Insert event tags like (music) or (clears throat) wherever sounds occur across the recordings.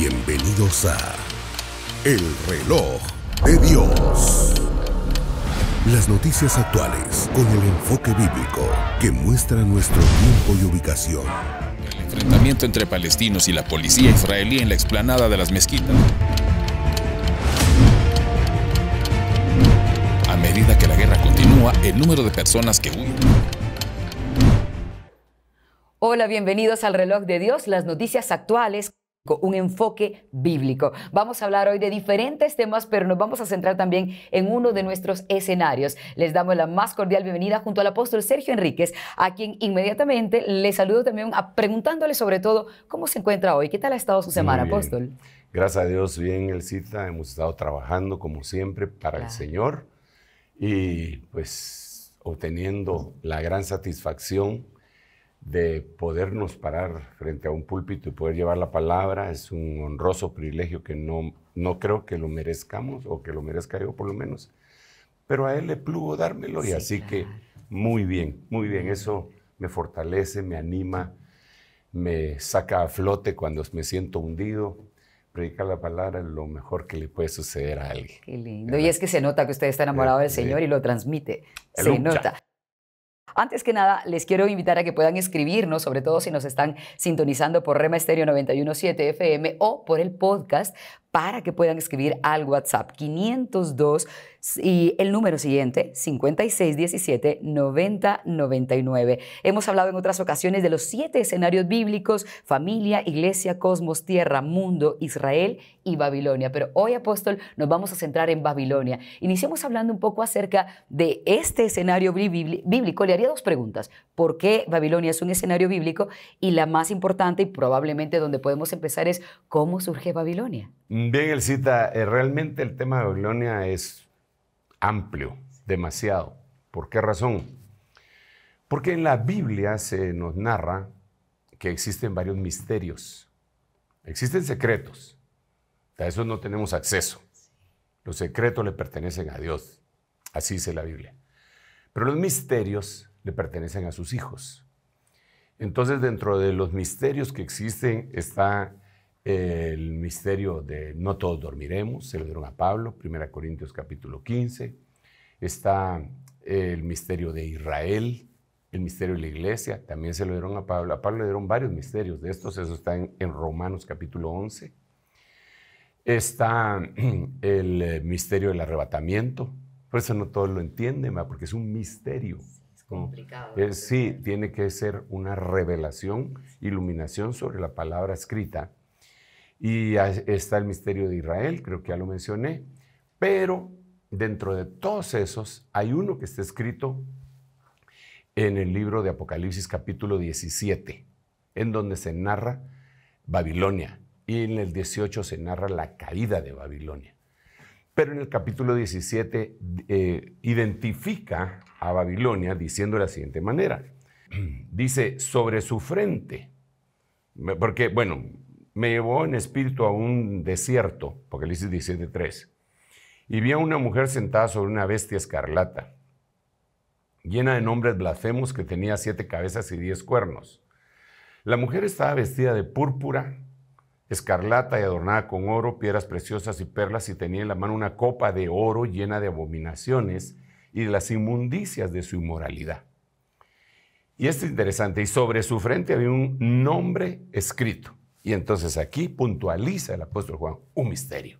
Bienvenidos a El reloj de Dios. Las noticias actuales con el enfoque bíblico que muestra nuestro tiempo y ubicación. El enfrentamiento entre palestinos y la policía israelí en la explanada de las mezquitas. A medida que la guerra continúa, el número de personas que huyen Hola, bienvenidos al reloj de Dios, las noticias actuales un enfoque bíblico. Vamos a hablar hoy de diferentes temas, pero nos vamos a centrar también en uno de nuestros escenarios. Les damos la más cordial bienvenida junto al apóstol Sergio Enríquez, a quien inmediatamente le saludo también preguntándole sobre todo cómo se encuentra hoy, qué tal ha estado su semana, apóstol. Gracias a Dios, bien, Elcita, hemos estado trabajando como siempre para el Señor y pues obteniendo la gran satisfacción de podernos parar frente a un púlpito y poder llevar la palabra es un honroso privilegio que no, no creo que lo merezcamos o que lo merezca yo por lo menos. Pero a él le plugo dármelo y así que muy bien, muy bien. Eso me fortalece, me anima, me saca a flote cuando me siento hundido. Predicar la palabra es lo mejor que le puede suceder a alguien. Qué lindo. Y es que se nota que usted está enamorado eh, del Señor eh. y lo transmite. se nota. Antes que nada, les quiero invitar a que puedan escribirnos, sobre todo si nos están sintonizando por Rema Estéreo 917 FM o por el podcast para que puedan escribir al WhatsApp 502 y el número siguiente 5617 9099. Hemos hablado en otras ocasiones de los siete escenarios bíblicos, familia, iglesia, cosmos, tierra, mundo, Israel y Babilonia, pero hoy apóstol nos vamos a centrar en Babilonia. Iniciemos hablando un poco acerca de este escenario bíblico. Le haría dos preguntas. ¿Por qué Babilonia es un escenario bíblico? Y la más importante y probablemente donde podemos empezar es ¿cómo surge Babilonia? Bien, cita. Eh, realmente el tema de Babilonia es amplio, demasiado. ¿Por qué razón? Porque en la Biblia se nos narra que existen varios misterios, existen secretos, a esos no tenemos acceso. Los secretos le pertenecen a Dios, así dice la Biblia. Pero los misterios le pertenecen a sus hijos. Entonces, dentro de los misterios que existen está el misterio de no todos dormiremos, se lo dieron a Pablo, 1 Corintios capítulo 15. Está el misterio de Israel, el misterio de la iglesia, también se lo dieron a Pablo. A Pablo le dieron varios misterios de estos, eso está en, Romanos capítulo 11. Está (clears throat) el eh, misterio del arrebatamiento, por eso no todos lo entienden, porque es un misterio. Es complicado. sí, tiene que ser una revelación, iluminación sobre la palabra escrita y está el misterio de Israel, creo que ya lo mencioné, pero dentro de todos esos hay uno que está escrito en el libro de Apocalipsis capítulo 17, en donde se narra Babilonia y en el 18 se narra la caída de Babilonia. Pero en el capítulo 17 eh, identifica a Babilonia diciendo de la siguiente manera. (clears throat) Dice, sobre su frente, porque, bueno, me llevó en espíritu a un desierto, porque Apocalipsis 17.3, y vi a una mujer sentada sobre una bestia escarlata, llena de nombres blasfemos que tenía siete cabezas y diez cuernos. La mujer estaba vestida de púrpura, escarlata y adornada con oro, piedras preciosas y perlas, y tenía en la mano una copa de oro llena de abominaciones y de las inmundicias de su inmoralidad. Y esto es interesante, y sobre su frente había un nombre escrito y entonces aquí puntualiza el apóstol Juan un misterio.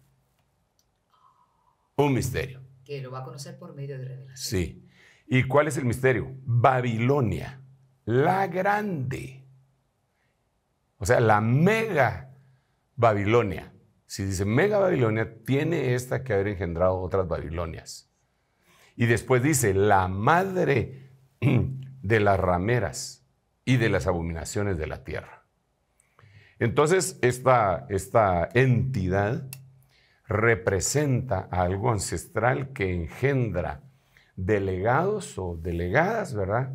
Un misterio. Que lo va a conocer por medio de revelación. Sí. ¿Y cuál es el misterio? Babilonia, la grande. O sea, la mega Babilonia. Si dice mega Babilonia, tiene esta que haber engendrado otras Babilonias. Y después dice, la madre (clears throat) de las rameras y de las abominaciones de la tierra. Entonces, esta, esta entidad representa algo ancestral que engendra delegados o delegadas, ¿verdad?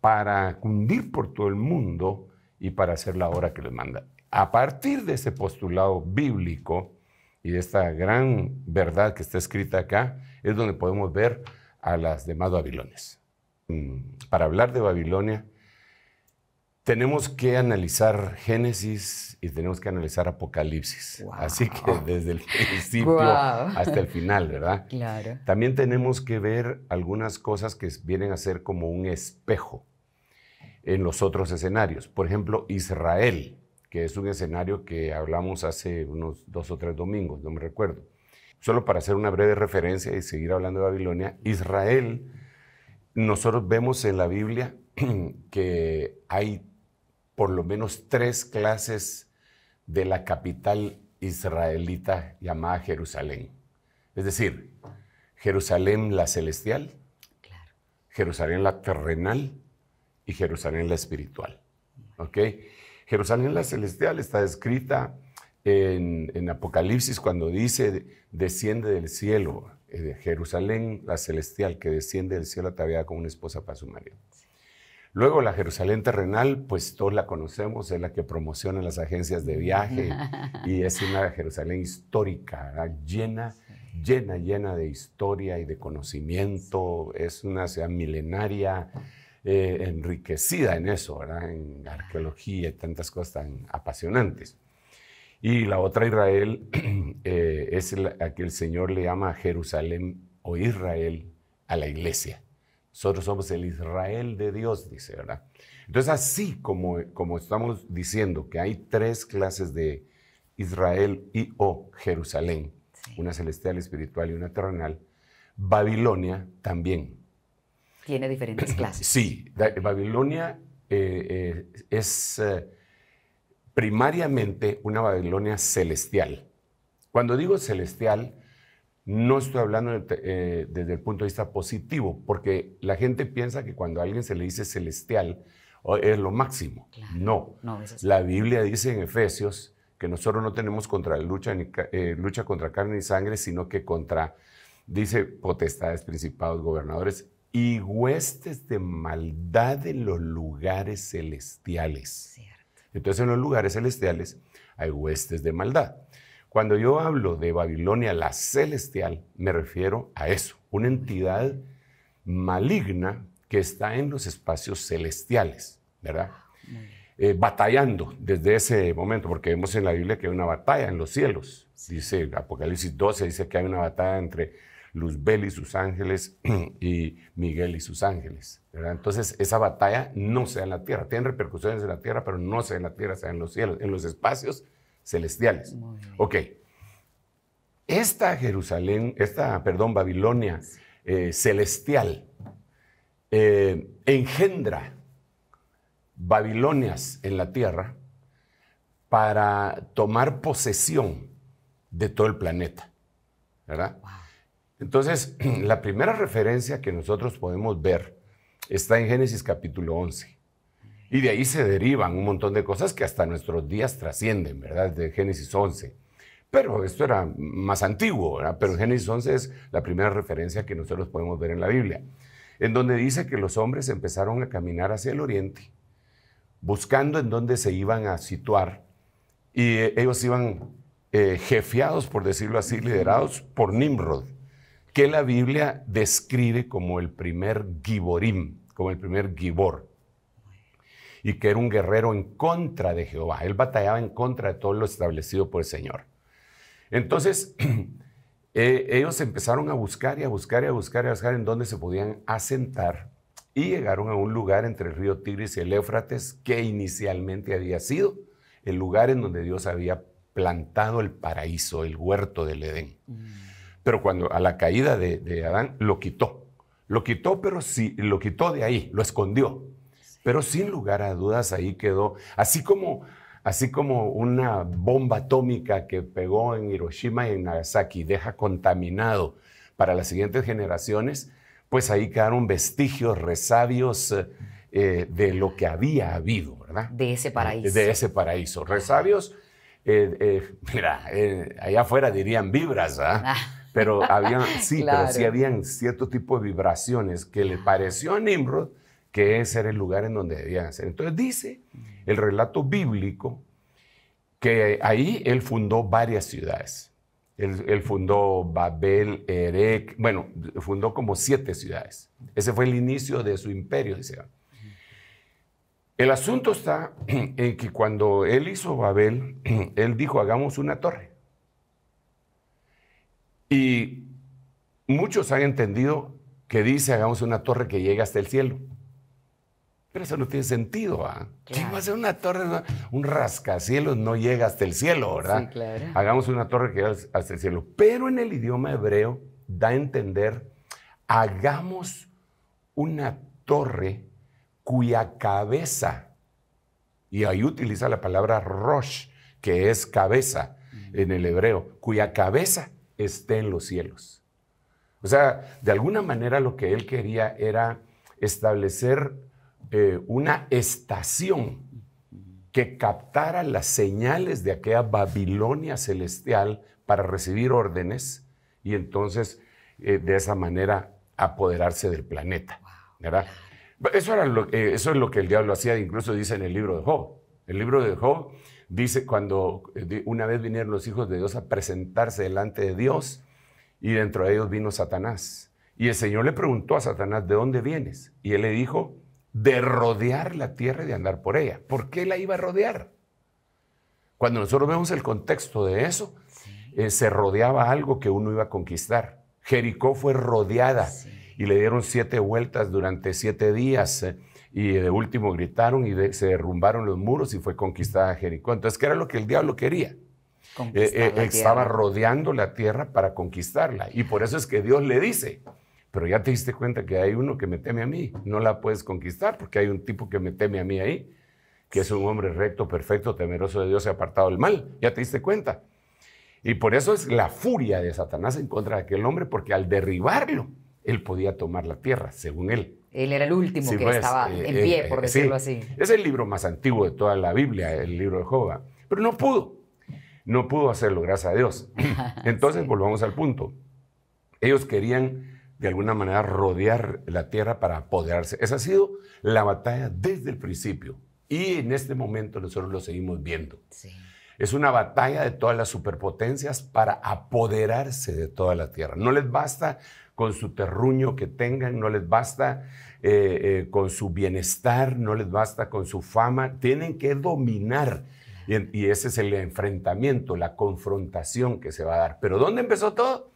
Para cundir por todo el mundo y para hacer la obra que les manda. A partir de ese postulado bíblico y de esta gran verdad que está escrita acá, es donde podemos ver a las demás Babilones. Mm, para hablar de Babilonia, tenemos que analizar Génesis y tenemos que analizar Apocalipsis. Así que desde el principio hasta el final, ¿verdad? (laughs) Claro. También tenemos que ver algunas cosas que vienen a ser como un espejo en los otros escenarios. Por ejemplo, Israel, que es un escenario que hablamos hace unos dos o tres domingos, no me recuerdo. Solo para hacer una breve referencia y seguir hablando de Babilonia, Israel, nosotros vemos en la Biblia (clears throat) que hay por lo menos tres clases de la capital israelita llamada Jerusalén. Es decir, Jerusalén la celestial, Jerusalén la terrenal y Jerusalén la espiritual. Jerusalén la celestial está descrita en, Apocalipsis cuando dice desciende del cielo. Eh, Jerusalén la celestial que desciende del cielo ataviada como una esposa para su marido. Luego la Jerusalén terrenal, pues todos la conocemos, es la que promocionan las agencias de viaje (laughs) y es una Jerusalén histórica, llena, llena, llena de historia y de conocimiento, es una ciudad milenaria. Eh, enriquecida en eso, en arqueología y tantas cosas tan apasionantes. Y la otra Israel (clears throat) eh, es la, que el Señor le llama Jerusalén o Israel a la iglesia. Nosotros somos el Israel de Dios, dice, ¿verdad? Entonces, así como, como estamos diciendo que hay tres clases de Israel y o Jerusalén, una celestial, espiritual y una terrenal, Babilonia también. Tiene diferentes (clears throat) clases. Sí, Babilonia eh, eh, es eh, primariamente una Babilonia celestial. Cuando digo celestial, no estoy hablando eh, desde el punto de vista positivo, porque la gente piensa que cuando a alguien se le dice celestial es lo máximo. No. la Biblia dice en Efesios que nosotros no tenemos contra lucha, eh, lucha contra carne y sangre, sino que contra, dice, potestades, principados, gobernadores y huestes de maldad en los lugares celestiales. Entonces en los lugares celestiales hay huestes de maldad. Cuando yo hablo de Babilonia la celestial, me refiero a eso, una entidad maligna que está en los espacios celestiales, ¿verdad? Eh, batallando desde ese momento, porque vemos en la Biblia que hay una batalla en los cielos. Dice Apocalipsis 12, dice que hay una batalla entre Luzbel y sus ángeles (clears throat) y Miguel y sus ángeles. ¿verdad? Entonces, esa batalla no sea en la tierra, tiene repercusiones en la tierra, pero no se en la tierra, se en los cielos, en los espacios celestiales. Ok. Esta Jerusalén, esta, perdón, Babilonia eh, celestial eh, engendra Babilonias en la tierra para tomar posesión de todo el planeta. ¿Verdad? Entonces, (clears throat) la primera referencia que nosotros podemos ver está en Génesis capítulo 11. Y de ahí se derivan un montón de cosas que hasta nuestros días trascienden, ¿verdad? De Génesis 11. Pero esto era más antiguo, ¿verdad? Pero Génesis 11 es la primera referencia que nosotros podemos ver en la Biblia, en donde dice que los hombres empezaron a caminar hacia el oriente, buscando en dónde se iban a situar, y eh, ellos iban eh, jefiados, por decirlo así, liderados por Nimrod, que la Biblia describe como el primer Giborim, como el primer Gibor y que era un guerrero en contra de Jehová. Él batallaba en contra de todo lo establecido por el Señor. Entonces, (clears throat) eh, ellos empezaron a buscar y a buscar y a buscar y a buscar en dónde se podían asentar y llegaron a un lugar entre el río Tigris y el Éufrates que inicialmente había sido el lugar en donde Dios había plantado el paraíso, el huerto del Edén. Mm. Pero cuando a la caída de, de, Adán lo quitó, lo quitó, pero sí, lo quitó de ahí, lo escondió. Pero sin lugar a dudas ahí quedó, así como, así como una bomba atómica que pegó en Hiroshima y en Nagasaki deja contaminado para las siguientes generaciones, pues ahí quedaron vestigios, resabios eh, eh, de lo que había habido, ¿verdad? De ese eh, paraíso. De ese paraíso. Resabios, mira, allá afuera dirían vibras, ¿ah? ¿ah? Pero había sí, pero sí habían cierto tipo de vibraciones que le pareció a Nimrod que ese era el lugar en donde debían ser. Entonces dice el relato bíblico que ahí él fundó varias ciudades. Él, fundó Babel, Erec, bueno, fundó como siete ciudades. Ese fue el inicio de su imperio, dice. El asunto está (clears throat) en que cuando él hizo Babel, (clears throat) él dijo, hagamos una torre. Y muchos han entendido que dice, hagamos una torre que llegue hasta el cielo. Pero eso no tiene sentido, ¿ah? ¿Quién va a hacer una torre? Un rascacielos no llega hasta el cielo, ¿verdad? Hagamos una torre que llega hasta el cielo. Pero en el idioma hebreo da a entender, hagamos una torre cuya cabeza, y ahí utiliza la palabra rosh, que es cabeza en el hebreo, cuya cabeza esté en los cielos. O sea, de alguna manera lo que él quería era establecer eh, una estación que captara las señales de aquella Babilonia celestial para recibir órdenes y entonces eh, de esa manera apoderarse del planeta. ¿verdad? Eso, era lo, eh, eso es lo que el diablo hacía, incluso dice en el libro de Job. El libro de Job dice cuando una vez vinieron los hijos de Dios a presentarse delante de Dios y dentro de ellos vino Satanás. Y el Señor le preguntó a Satanás, ¿de dónde vienes? Y él le dijo, de rodear la tierra y de andar por ella. ¿Por qué la iba a rodear? Cuando nosotros vemos el contexto de eso, eh, se rodeaba algo que uno iba a conquistar. Jericó fue rodeada y le dieron siete vueltas durante siete días eh, y de último gritaron y se derrumbaron los muros y fue conquistada Jericó. Entonces, ¿qué era lo que el diablo quería? Eh, estaba rodeando la tierra para conquistarla y por eso es que Dios le dice, pero ya te diste cuenta que hay uno que me teme a mí, no la puedes conquistar porque hay un tipo que me teme a mí ahí, que es un hombre recto, perfecto, temeroso de Dios y apartado del mal, ya te diste cuenta. Y por eso es la furia de Satanás en contra de aquel hombre, porque al derribarlo, él podía tomar la tierra, según él. Él era el último que pues, estaba eh, en pie, eh, por eh, decirlo así. Es el libro más antiguo de toda la Biblia, el libro de Jehová. Pero no pudo. No pudo hacerlo, gracias a Dios. (laughs) Entonces, volvamos al punto. Ellos querían de alguna manera rodear la tierra para apoderarse. Esa ha sido la batalla desde el principio y en este momento nosotros lo seguimos viendo. Es una batalla de todas las superpotencias para apoderarse de toda la tierra. No les basta con su terruño que tengan, no les basta eh, eh, con su bienestar, no les basta con su fama, tienen que dominar. Y, y ese es el enfrentamiento, la confrontación que se va a dar. Pero ¿dónde empezó todo?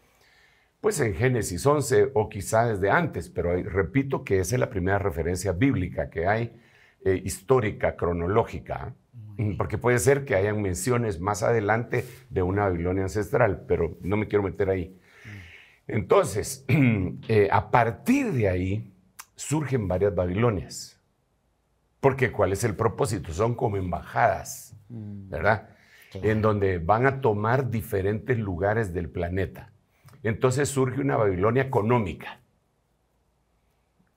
pues en Génesis 11 o quizá desde antes, pero repito que esa es la primera referencia bíblica que hay, eh, histórica, cronológica, ¿eh? porque puede ser que hayan menciones más adelante de una Babilonia ancestral, pero no me quiero meter ahí. Mm. Entonces, (clears throat) eh, a partir de ahí surgen varias Babilonias, porque ¿cuál es el propósito? Son como embajadas, mm. ¿verdad? En donde van a tomar diferentes lugares del planeta. Entonces surge una Babilonia económica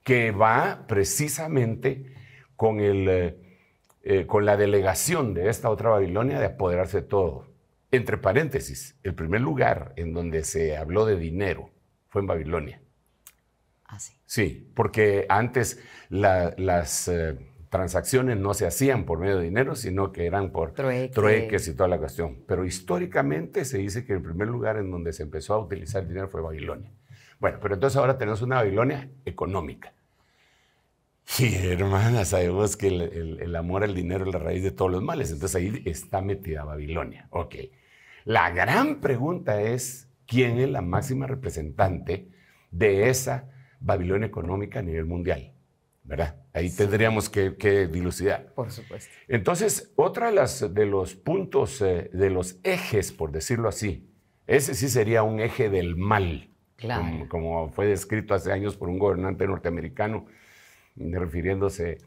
que va precisamente con, eh, eh, con la delegación de esta otra Babilonia de apoderarse de todo. Entre paréntesis, el primer lugar en donde se habló de dinero fue en Babilonia. Ah, sí. Sí, porque antes las... Eh, transacciones no se hacían por medio de dinero, sino que eran por trueques y toda la cuestión. Pero históricamente se dice que el primer lugar en donde se empezó a utilizar el dinero fue Babilonia. Bueno, pero entonces ahora tenemos una Babilonia económica. Sí, hermana, sabemos que el, amor al dinero es la raíz de todos los males. Entonces ahí está metida Babilonia. Ok. La gran pregunta es, ¿quién es la máxima representante de esa Babilonia económica a nivel mundial? Ahí tendríamos que, dilucidar. Por supuesto. Entonces, otra de, las, de los puntos, eh, de los ejes, por decirlo así, ese sí sería un eje del mal, como, fue descrito hace años por un gobernante norteamericano, refiriéndose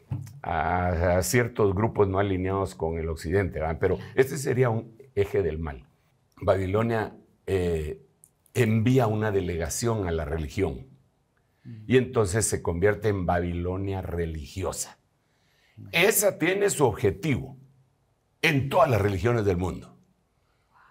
a, ciertos grupos no alineados con el occidente, pero este sería un eje del mal. Babilonia eh, envía una delegación a la religión y entonces se convierte en Babilonia religiosa. Esa tiene su objetivo en todas las religiones del mundo.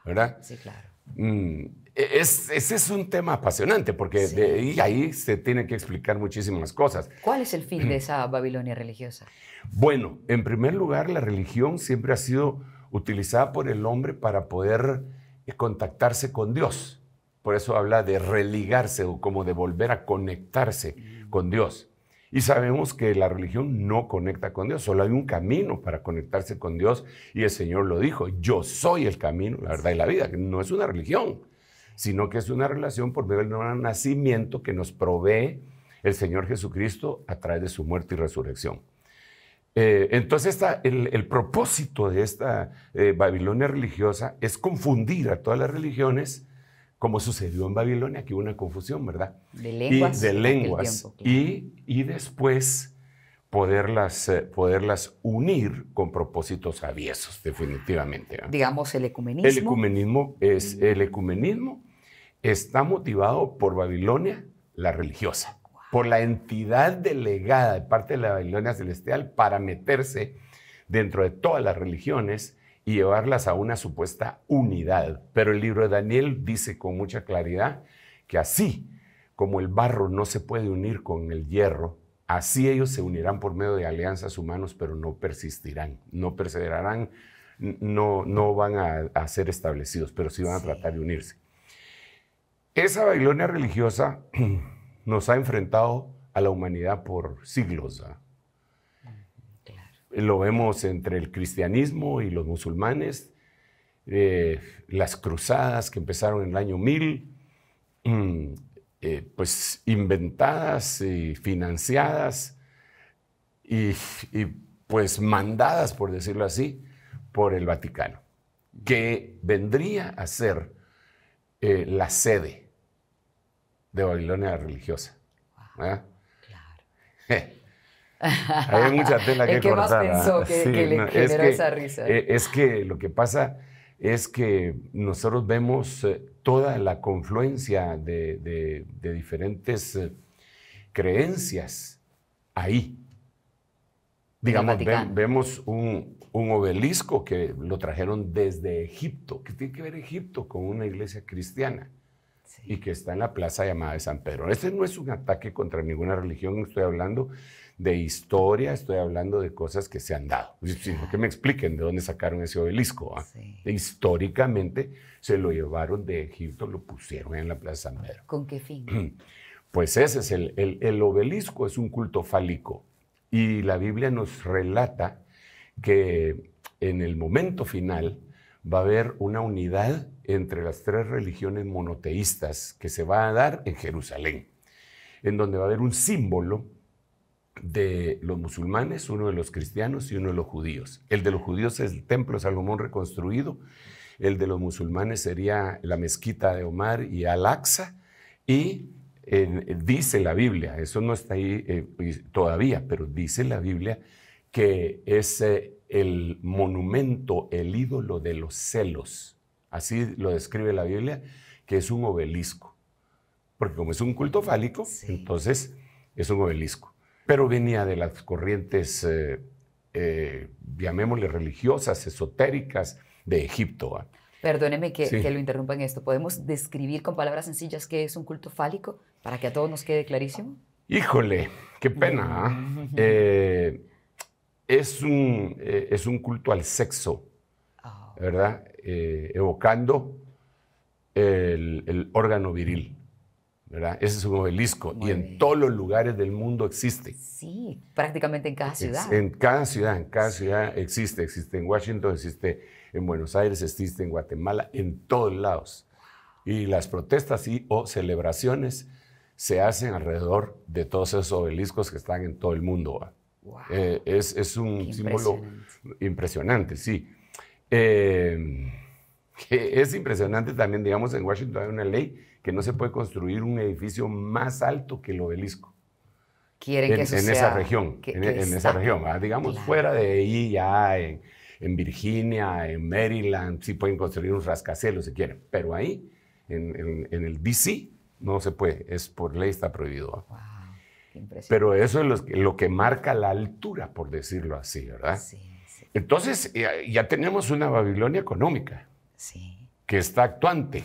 ¿Verdad? Sí, claro. Mm, e-, es, ese es un tema apasionante porque ahí se tienen que explicar muchísimas cosas. ¿Cuál es el fin de (clears throat) esa Babilonia religiosa? Bueno, en primer lugar, la religión siempre ha sido utilizada por el hombre para poder eh, contactarse con Dios. Por eso habla de religarse o como de volver a conectarse con Dios. Y sabemos que la religión no conecta con Dios, solo hay un camino para conectarse con Dios y el Señor lo dijo, yo soy el camino, la verdad y la vida, que no es una religión, sino que es una relación por medio del nacimiento que nos provee el Señor Jesucristo a través de su muerte y resurrección. Eh, entonces, el, propósito de esta eh, Babilonia religiosa es confundir a todas las religiones como sucedió en Babilonia, que hubo una confusión, ¿verdad? De lenguas. Y de lenguas. y, después poderlas, eh, poderlas unir con propósitos aviesos, definitivamente. ¿eh? Digamos, el ecumenismo. El ecumenismo, es, el ecumenismo está motivado por Babilonia, la religiosa, por la entidad delegada de parte de la Babilonia celestial para meterse dentro de todas las religiones y llevarlas a una supuesta unidad. Pero el libro de Daniel dice con mucha claridad que así como el barro no se puede unir con el hierro, así ellos se unirán por medio de alianzas humanos, pero no persistirán, no perseverarán, no, no van a, ser establecidos, pero sí van a tratar de unirse. Esa Babilonia religiosa (clears throat) nos ha enfrentado a la humanidad por siglos. Lo vemos entre el cristianismo y los musulmanes, eh, las cruzadas que empezaron en el año 1000, mm, eh, pues inventadas y financiadas y, pues mandadas, por decirlo así, por el Vaticano, que vendría a ser eh, la sede de Babilonia religiosa. claro. (laughs) Hay mucha tela que, cortar. que, es que, Es que lo que pasa es que nosotros vemos eh, toda la confluencia de, diferentes eh, creencias ahí. Digamos, vemos un, obelisco que lo trajeron desde Egipto, que tiene que ver Egipto con una iglesia cristiana y que está en la plaza llamada de San Pedro. Este no es un ataque contra ninguna religión, estoy hablando de historia, estoy hablando de cosas que se han dado, que me expliquen de dónde sacaron ese obelisco. Históricamente se lo llevaron de Egipto, lo pusieron en la Plaza San ¿Con qué fin? (clears throat) Pues ese es el, el, el obelisco, es un culto fálico. Y la Biblia nos relata que en el momento final va a haber una unidad entre las tres religiones monoteístas que se va a dar en Jerusalén, en donde va a haber un símbolo de los musulmanes, uno de los cristianos y uno de los judíos. El de los judíos es el templo Salomón reconstruido, el de los musulmanes sería la mezquita de Omar y Al-Aqsa, y eh, dice la Biblia, eso no está ahí eh, todavía, pero dice la Biblia que es eh, el monumento, el ídolo de los celos. Así lo describe la Biblia, que es un obelisco. Porque como es un culto fálico, entonces es un obelisco pero venía de las corrientes, eh, eh llamémosle religiosas, esotéricas de Egipto. ¿ah? Perdóneme que, que, lo interrumpa en esto. ¿Podemos describir con palabras sencillas qué es un culto fálico para que a todos nos quede clarísimo? Híjole, qué pena. ¿ah? Eh, es, un, eh, es un culto al sexo, ah, ¿verdad? evocando el, órgano viril. Ese es un obelisco y en todos los lugares del mundo existe. Sí, prácticamente en cada ciudad. en cada ciudad, en cada ciudad existe. Existe en Washington, existe en Buenos Aires, existe en Guatemala, en todos lados. Y las protestas y o celebraciones se hacen alrededor de todos esos obeliscos que están en todo el mundo. Wow. Eh, es, un símbolo impresionante, sí. Eh, que es impresionante también, digamos, en Washington hay una ley que no se puede construir un edificio más alto que el obelisco. Quieren en, que eso en esa región, e, en, esa región, digamos fuera de ahí ya en, en, Virginia, en Maryland, sí pueden construir un rascacielos si quieren, pero ahí en, el DC no se puede, es por ley está prohibido. Wow, qué pero eso es lo, que marca la altura, por decirlo así, ¿verdad? Sí, sí. Entonces ya tenemos una Babilonia económica que está actuante.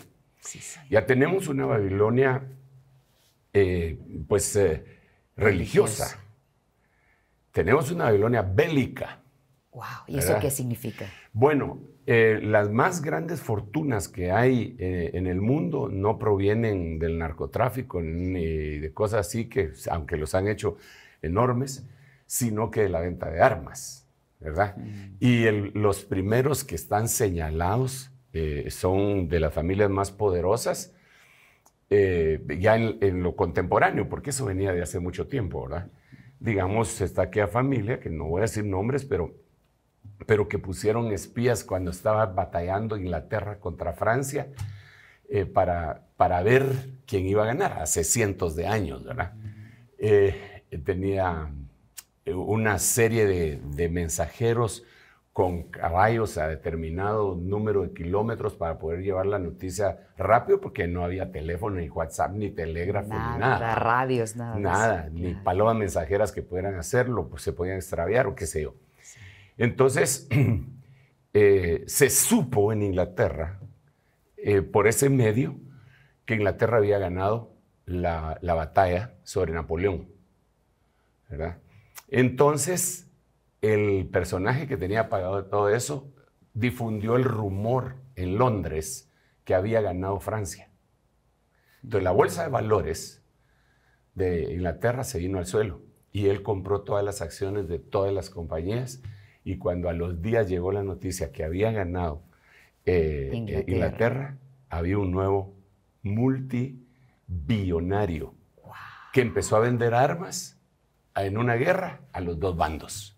Ya tenemos una Babilonia, eh, pues, eh, religiosa. Tenemos una Babilonia bélica. Wow, ¿y eso qué significa? Bueno, eh, las más grandes fortunas que hay en el mundo no provienen del narcotráfico ni de cosas así que, aunque los han hecho enormes, sino que de la venta de armas, ¿verdad? Mm. Y los primeros que están señalados eh, son de las familias más poderosas, eh, ya en, lo contemporáneo, porque eso venía de hace mucho tiempo, ¿verdad? Digamos, está aquella familia, que no voy a decir nombres, pero, pero que pusieron espías cuando estaba batallando Inglaterra contra Francia eh, para, para ver quién iba a ganar, hace cientos de años, ¿verdad? tenía una serie de mensajeros con caballos a determinado número de kilómetros para poder llevar la noticia rápido, porque no había teléfono, ni WhatsApp, ni telégrafo, nada, ni nada. radios, nada. Nada, ni palomas mensajeras que pudieran hacerlo, pues se podían extraviar o qué sé yo. Entonces, (clears throat) eh, se supo en Inglaterra, eh, por ese medio, que Inglaterra había ganado la, la batalla sobre Napoleón. ¿Verdad? Entonces, el personaje que tenía pagado todo eso difundió el rumor en Londres que había ganado Francia. Entonces la bolsa de valores de Inglaterra se vino al suelo y él compró todas las acciones de todas las compañías y cuando a los días llegó la noticia que había ganado eh, eh, Inglaterra. había un nuevo multibillonario que empezó a vender armas en una guerra a los dos bandos.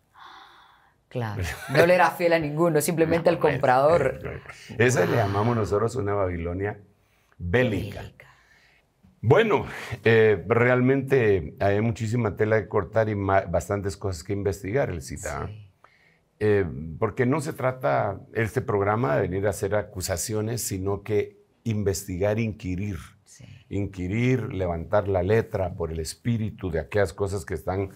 Claro, (laughs) no le era fiel a ninguno, simplemente al comprador. (laughs) Esa le llamamos nosotros una Babilonia bélica. Bueno, eh, realmente hay muchísima tela que cortar y bastantes cosas que investigar, el cita. Eh, porque no se trata este programa de venir a hacer acusaciones, sino que investigar, inquirir. Inquirir, levantar la letra por el espíritu de aquellas cosas que están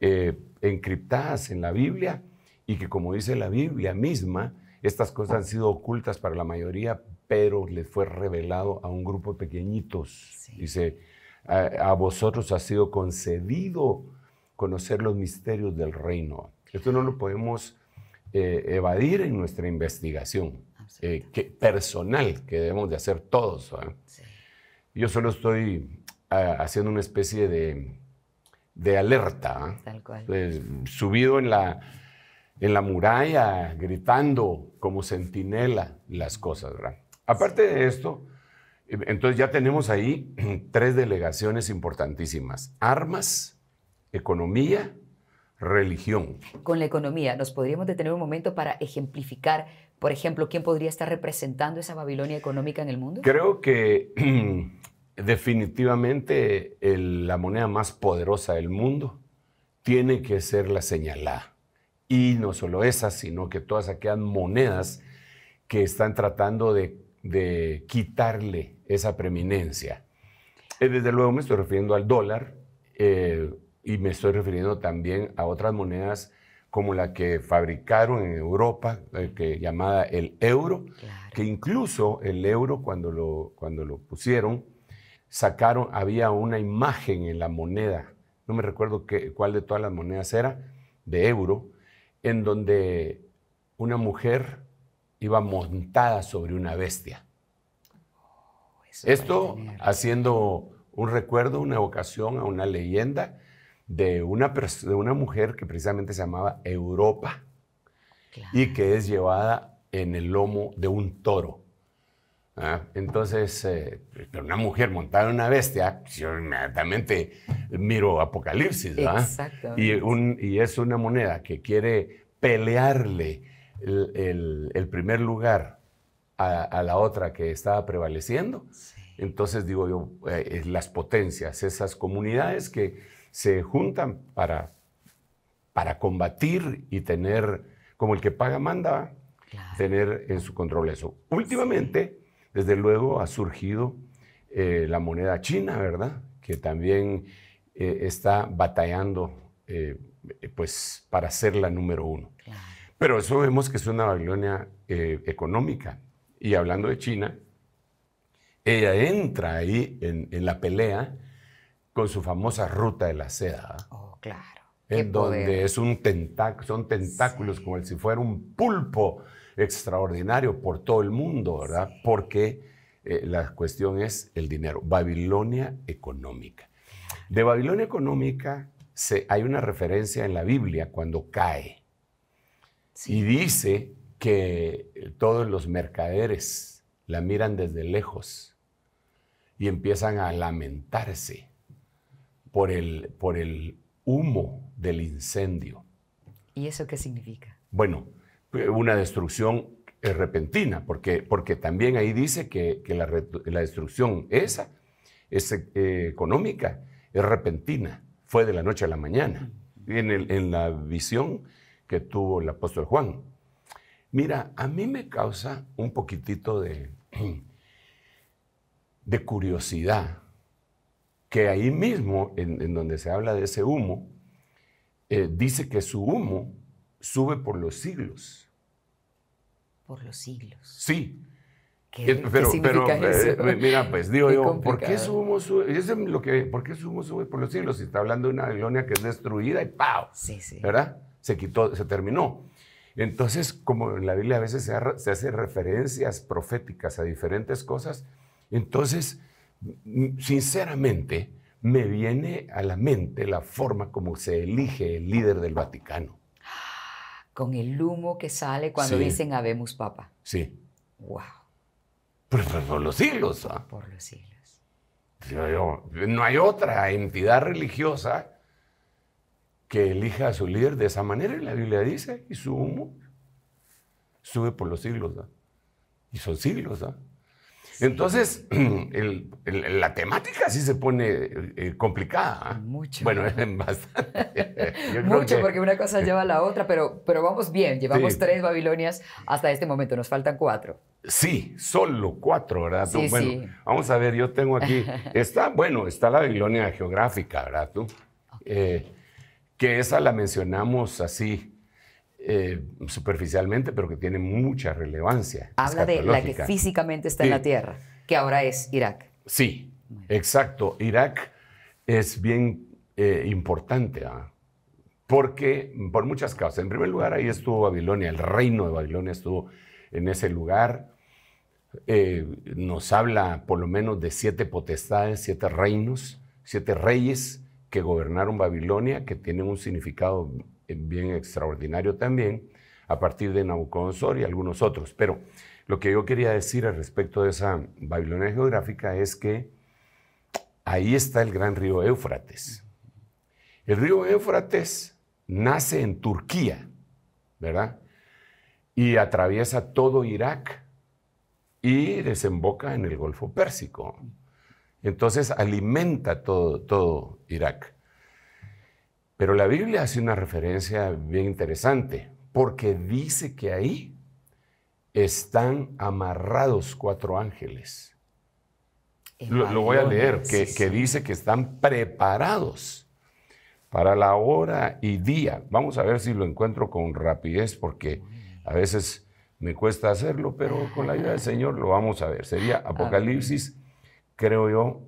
eh, encriptadas en la Biblia y que como dice la Biblia misma, estas cosas han sido ocultas para la mayoría, pero les fue revelado a un grupo de pequeñitos. Dice, a, vosotros ha sido concedido conocer los misterios del reino. Esto no lo podemos eh, evadir en nuestra investigación eh, que, personal que debemos de hacer todos. Yo solo estoy ah, haciendo una especie de, de alerta. Eh, subido en la en la muralla, gritando como centinela las cosas, ¿verdad? Aparte de esto, em, entonces ya tenemos ahí (clears throat) tres delegaciones importantísimas, armas, economía, religión. Con la economía, nos podríamos detener un momento para ejemplificar, por ejemplo, quién podría estar representando esa Babilonia económica en el mundo. Creo que (clears throat) definitivamente la moneda más poderosa del mundo tiene que ser la señalada y no solo esas, sino que todas aquellas monedas que están tratando de, de quitarle esa preeminencia. Eh, desde luego me estoy refiriendo al dólar eh, y me estoy refiriendo también a otras monedas como la que fabricaron en Europa, que, llamada el euro, que incluso el euro cuando lo, cuando lo pusieron, sacaron, había una imagen en la moneda, no me recuerdo cuál de todas las monedas era, de euro, en donde una mujer iba montada sobre una bestia. Oh, Esto haciendo un recuerdo, una evocación a una leyenda de una, de una mujer que precisamente se llamaba Europa y que es llevada en el lomo de un toro ¿Ah? Entonces, eh, una mujer montada en una bestia, pues, yo inmediatamente miro Apocalipsis, ¿verdad? Y, es una moneda que quiere pelearle el, primer lugar a, la otra que estaba prevaleciendo. Entonces, digo yo, eh, las potencias, esas comunidades que se juntan para, para combatir y tener, como el que paga manda, tener en su control eso. Últimamente... Desde luego ha surgido eh, la moneda china, ¿verdad? Que también eh, está batallando eh, pues, para ser la número uno. Pero eso vemos que es una Babilonia económica. Y hablando de China, ella entra ahí en, la pelea con su famosa ruta de la seda. ¿ah? Oh, claro. En donde es un son tentáculos como si fuera un pulpo extraordinario por todo el mundo, ¿verdad? Porque eh, la cuestión es el dinero. Babilonia económica. De Babilonia económica se, hay una referencia en la Biblia cuando cae. Y dice que eh, todos los mercaderes la miran desde lejos y empiezan a lamentarse por el, por el humo del incendio. ¿Y eso qué significa? Bueno, eh, una destrucción repentina, porque, porque también ahí dice que, la, destrucción esa es eh, económica, es repentina, fue de la noche a la mañana, en, en la visión que tuvo el apóstol Juan. Mira, a mí me causa un poquitito de, (clears throat) de curiosidad que ahí mismo, en, donde se habla de ese humo, eh, dice que su humo sube por los siglos. Por los siglos. Sí. ¿Qué, es, eh, pero, eh, mira, pues digo yo, (laughs) ¿por qué, sumo sube? Es lo que, ¿por qué sube por los siglos? Si está hablando de una Babilonia que es destruida y ¡pau! Sí, sí. ¿Verdad? Se quitó, se terminó. Entonces, como en la Biblia a veces se, hacen se hace referencias proféticas a diferentes cosas, entonces, sinceramente, me viene a la mente la forma como se elige el líder del Vaticano con el humo que sale cuando dicen habemos papa. Sí. ¡Wow! por los siglos. ¿ah? Por los siglos. No hay otra entidad religiosa que elija a su líder de esa manera, y la Biblia dice, y su humo sube por los siglos. ¿ah? Y son siglos. ¿ah? Entonces, (clears throat) la temática sí se pone eh, complicada. ¿ah? Mucho. Bueno, (laughs) bastante. Mucho, porque una cosa lleva a la otra, pero, pero vamos bien. Llevamos tres Babilonias hasta este momento, nos faltan cuatro. Sí, solo cuatro, ¿verdad? Sí, bueno, vamos a ver, yo tengo aquí. Está, bueno, está la Babilonia geográfica, ¿verdad? Tú? Eh, que esa la mencionamos así eh, superficialmente, pero que tiene mucha relevancia. Habla de la que físicamente está en la Tierra, que ahora es Irak. Sí, exacto. Irak es bien eh, importante, ¿ah? porque por muchas causas. En primer lugar, ahí estuvo Babilonia, el reino de Babilonia estuvo en ese lugar. Eh, nos habla por lo menos de siete potestades, siete reinos, siete reyes que gobernaron Babilonia, que tienen un significado bien extraordinario también, a partir de Nabucodonosor y algunos otros. Pero lo que yo quería decir al respecto de esa Babilonia geográfica es que ahí está el gran río Éufrates. El río Éufrates nace en Turquía, ¿verdad? Y atraviesa todo Irak y desemboca en el Golfo Pérsico. Entonces alimenta todo, todo Irak. Pero la Biblia hace una referencia bien interesante, porque dice que ahí están amarrados cuatro ángeles. Lo, voy a leer, que, dice que están preparados para la hora y día. Vamos a ver si lo encuentro con rapidez, porque a veces me cuesta hacerlo, pero con la ayuda del Señor lo vamos a ver. Sería Apocalipsis, creo yo,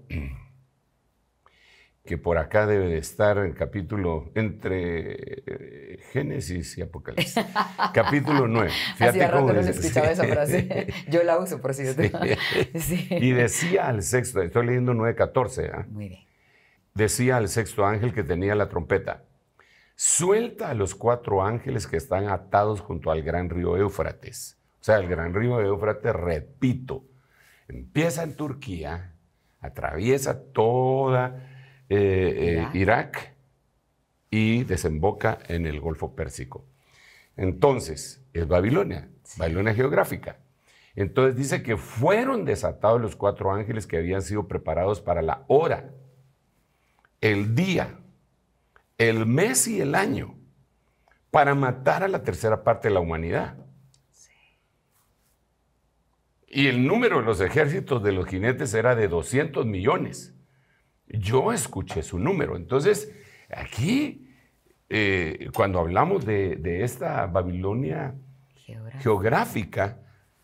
que por acá debe de estar el capítulo entre eh, Génesis y Apocalipsis. (laughs) capítulo 9. Fíjate (laughs) Yo la uso, por cierto. Y decía al sexto, estoy leyendo 9.14. ¿ah? Decía al sexto ángel que tenía la trompeta, suelta a los cuatro ángeles que están atados junto al gran río Éufrates. O sea, el gran río Éufrates, repito, empieza en Turquía, atraviesa toda eh, eh, Irak y desemboca en el Golfo Pérsico. Entonces, es Babilonia, Babilonia geográfica. Entonces dice que fueron desatados los cuatro ángeles que habían sido preparados para la hora, el día, el mes y el año, para matar a la tercera parte de la humanidad. Y el número de los ejércitos de los jinetes era de 200 millones. Yo escuché su número. Entonces, aquí, eh, cuando hablamos de, esta Babilonia geográfica.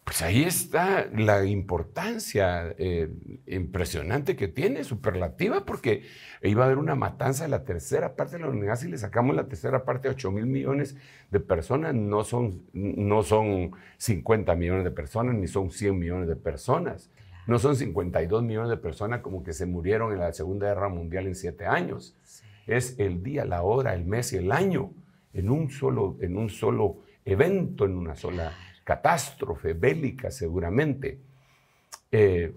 pues ahí está la importancia eh, impresionante que tiene, superlativa, porque iba a haber una matanza de la tercera parte de la unidad, Si le sacamos la tercera parte a 8 mil millones de personas, no son, no son 50 millones de personas, ni son 100 millones de personas. No son 52 millones de personas como que se murieron en la Segunda Guerra Mundial en siete años. Es el día, la hora, el mes y el año en un solo, en un solo evento, en una sola catástrofe bélica seguramente. Eh,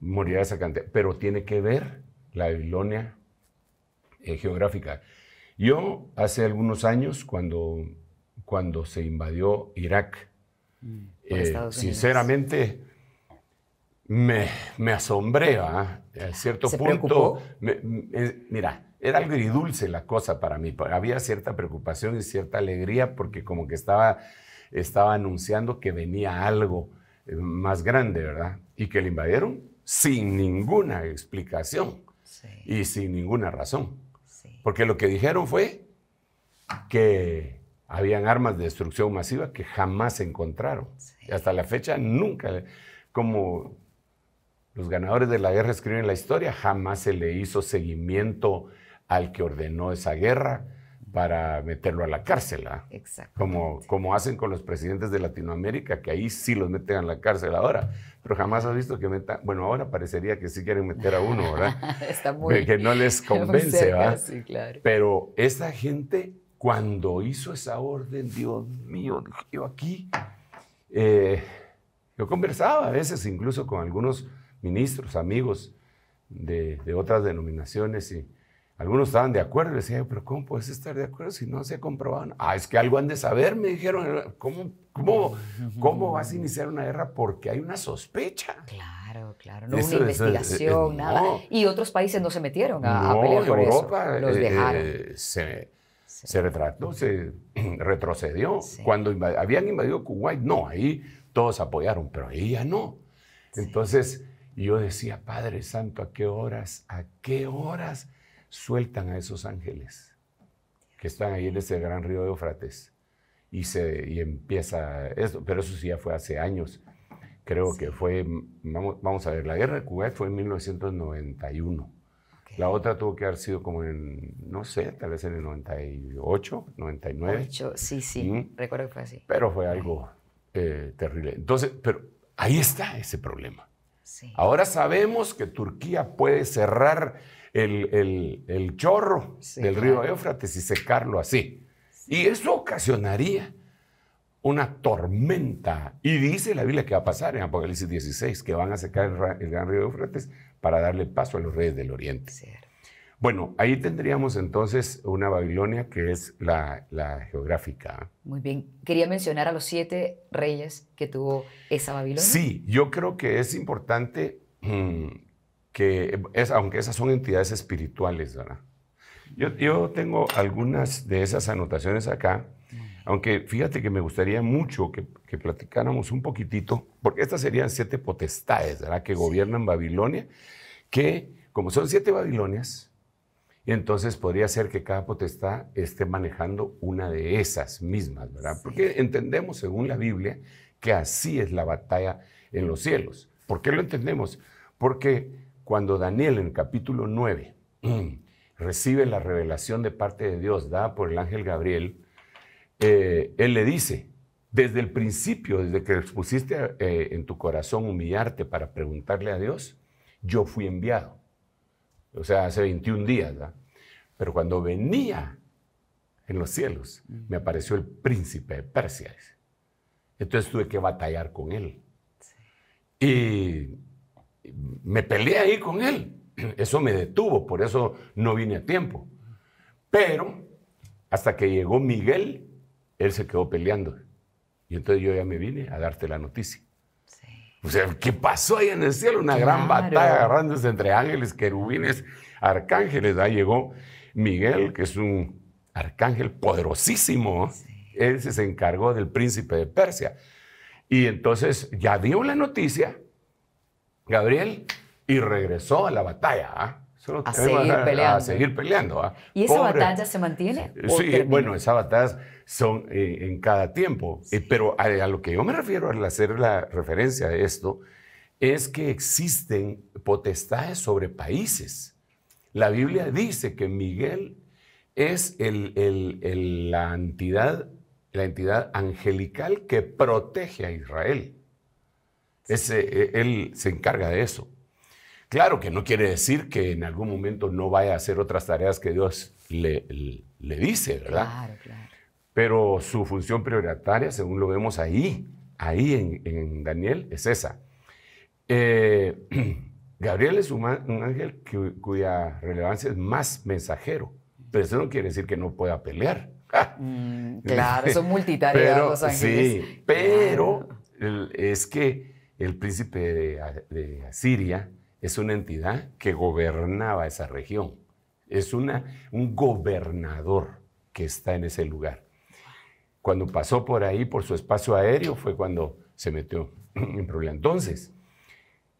morirá esa cantidad. Pero tiene que ver la Babilonia eh, geográfica. Yo hace algunos años, cuando, cuando se invadió Irak, mm. eh, sinceramente me, me asombré, ¿ah? A cierto punto, mira, era agridulce la cosa para mí. Había cierta preocupación y cierta alegría porque como que estaba, estaba anunciando que venía algo eh, más grande, ¿verdad? Y que le invadieron sin ninguna explicación y sin ninguna razón. Porque lo que dijeron fue que habían armas de destrucción masiva que jamás se encontraron. Y Hasta la fecha nunca, como los ganadores de la guerra escriben la historia. Jamás se le hizo seguimiento al que ordenó esa guerra para meterlo a la cárcel. ¿ah? Como, como hacen con los presidentes de Latinoamérica, que ahí sí los meten a la cárcel ahora. Pero jamás has visto que metan. Bueno, ahora parecería que sí quieren meter a uno, ¿verdad? (laughs) Está muy, que no les (laughs) convence, ¿verdad? Sí, claro. Pero esa gente, cuando hizo esa orden, Dios mío, yo aquí. Eh, yo conversaba a veces incluso con algunos ministros, amigos de, otras denominaciones y algunos estaban de acuerdo. Les decía, pero ¿cómo puedes estar de acuerdo si no se ha comprobado? Ah, es que algo han de saber, me dijeron. ¿Cómo, vas a iniciar una guerra? Porque hay una sospecha. Claro, claro. No una eh, investigación, eh, nada. Y otros países no se metieron a, pelear por eso. Los eh, dejaron. se, retrató, se (clears throat) retrocedió. Cuando habían invadido Kuwait, no, ahí todos apoyaron, pero ahí ya no. Entonces y yo decía, Padre Santo, ¿a qué horas, a qué horas sueltan a esos ángeles que están ahí en ese gran río de Eufrates? Y, se, empieza eso, pero eso sí ya fue hace años. Creo que fue, vamos, a ver, la guerra de Cuba fue en 1991. La otra tuvo que haber sido como en, no sé, tal vez en el 98, 99. sí, sí, recuerdo que fue así. Pero fue algo eh, terrible. Entonces, pero ahí está ese problema. Ahora sabemos que Turquía puede cerrar el, chorro del río Éufrates y secarlo así. Y eso ocasionaría una tormenta. Y dice la Biblia que va a pasar en Apocalipsis 16, que van a secar el, gran río Éufrates para darle paso a los reyes del oriente. Bueno, ahí tendríamos entonces una Babilonia que es la, geográfica. Muy bien. Quería mencionar a los siete reyes que tuvo esa Babilonia. Sí, yo creo que es importante mm, que, aunque esas son entidades espirituales, ¿verdad? Yo, tengo algunas de esas anotaciones acá, aunque fíjate que me gustaría mucho que, que platicáramos un poquitito, porque estas serían siete potestades, ¿verdad? Que gobiernan Babilonia, que como son siete Babilonias, y entonces podría ser que cada potestad esté manejando una de esas mismas, ¿verdad? Porque entendemos, según la Biblia, que así es la batalla en los cielos. ¿Por qué lo entendemos? Porque cuando Daniel en capítulo 9 (clears throat) recibe la revelación de parte de Dios dada por el ángel Gabriel, eh, él le dice, desde el principio, desde que expusiste eh, en tu corazón humillarte para preguntarle a Dios, yo fui enviado o sea, hace 21 días, Pero cuando venía en los cielos, mm. me apareció el príncipe de Persia. Entonces tuve que batallar con él. Y me peleé ahí con él. (clears throat) Eso me detuvo, por eso no vine a tiempo. Pero hasta que llegó Miguel, él se quedó peleando. Y entonces yo ya me vine a darte la noticia. O ¿qué pasó ahí en el cielo? Una gran batalla agarrándose entre ángeles, querubines, arcángeles. Ahí llegó Miguel, que es un arcángel poderosísimo. Él se encargó del príncipe de Persia. Y entonces ya dio la noticia, Gabriel, y regresó a la batalla. ¿ah? a, seguir peleando. ¿ah? ¿Y esa batalla se mantiene? Sí, bueno, esas batallas son en cada tiempo. Eh, pero a, lo que yo me refiero al hacer la referencia de esto es que existen potestades sobre países. La Biblia dice que Miguel es el, el, la, entidad, la entidad angelical que protege a Israel. Ese, e, él se encarga de eso. Claro que no quiere decir que en algún momento no vaya a hacer otras tareas que Dios le, dice, ¿verdad? Claro, claro. Pero su función prioritaria, según lo vemos ahí, ahí en, Daniel, es esa. Eh, (clears throat) Gabriel es un, ángel cuya relevancia es más mensajero, pero eso no quiere decir que no pueda pelear. (laughs) Mm, claro, son multitareas los ángeles. Sí, pero es que el príncipe de, de Asiria es una entidad que gobernaba esa región. Es una, un gobernador que está en ese lugar. Cuando pasó por ahí, por su espacio aéreo, fue cuando se metió en problema. Entonces,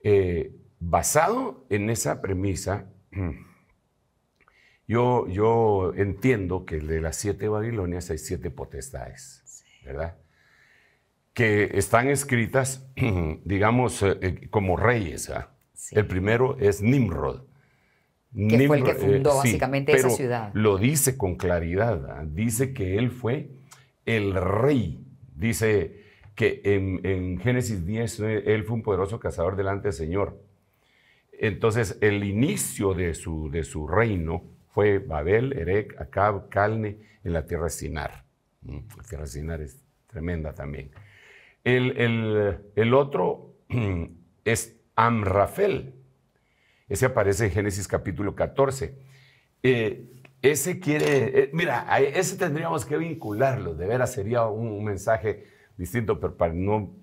eh, basado en esa premisa, (clears throat) yo, entiendo que de las siete Babilonias hay siete potestades, ¿verdad? Que están escritas, (clears throat) digamos, eh, eh, como reyes, ¿verdad? ¿ah? El primero es Nimrod. Que Nimrod, fue el que eh, fundó básicamente esa ciudad. Lo dice con claridad. ¿ah? Dice que él fue el rey. Dice que en, Génesis 10 eh, él fue un poderoso cazador delante del Señor. Entonces, el inicio de su, de su reino fue Babel, Erec, Acab, Calne, en la tierra de Sinar. Mm, la tierra de Sinar es tremenda también. El, el otro (clears throat) es Amrafel. Ese aparece en Génesis capítulo 14. Eh, ese quiere, eh, mira, ese tendríamos que vincularlo, de veras sería un, mensaje distinto, pero para no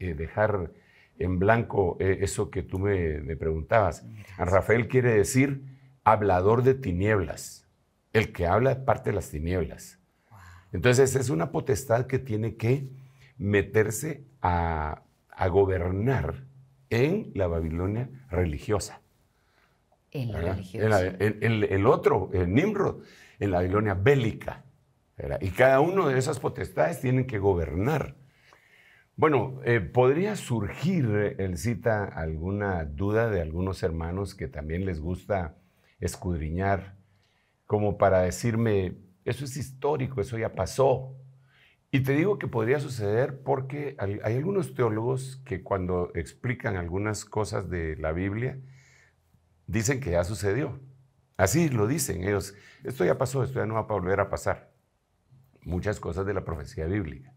eh, dejar en blanco eso que tú me, preguntabas. Rafael quiere decir hablador de tinieblas, el que habla parte de las tinieblas. Entonces es una potestad que tiene que meterse a gobernar en la Babilonia religiosa. En la religiosa. En, el otro, en Nimrod, en la Babilonia bélica. Y cada uno de esas potestades tienen que gobernar. Bueno, eh, podría surgir, el cita, alguna duda de algunos hermanos que también les gusta escudriñar, como para decirme, eso es histórico, eso ya pasó, y te digo que podría suceder porque hay algunos teólogos que cuando explican algunas cosas de la Biblia, dicen que ya sucedió. Así lo dicen ellos. Esto ya pasó, esto ya no va a volver a pasar. Muchas cosas de la profecía bíblica.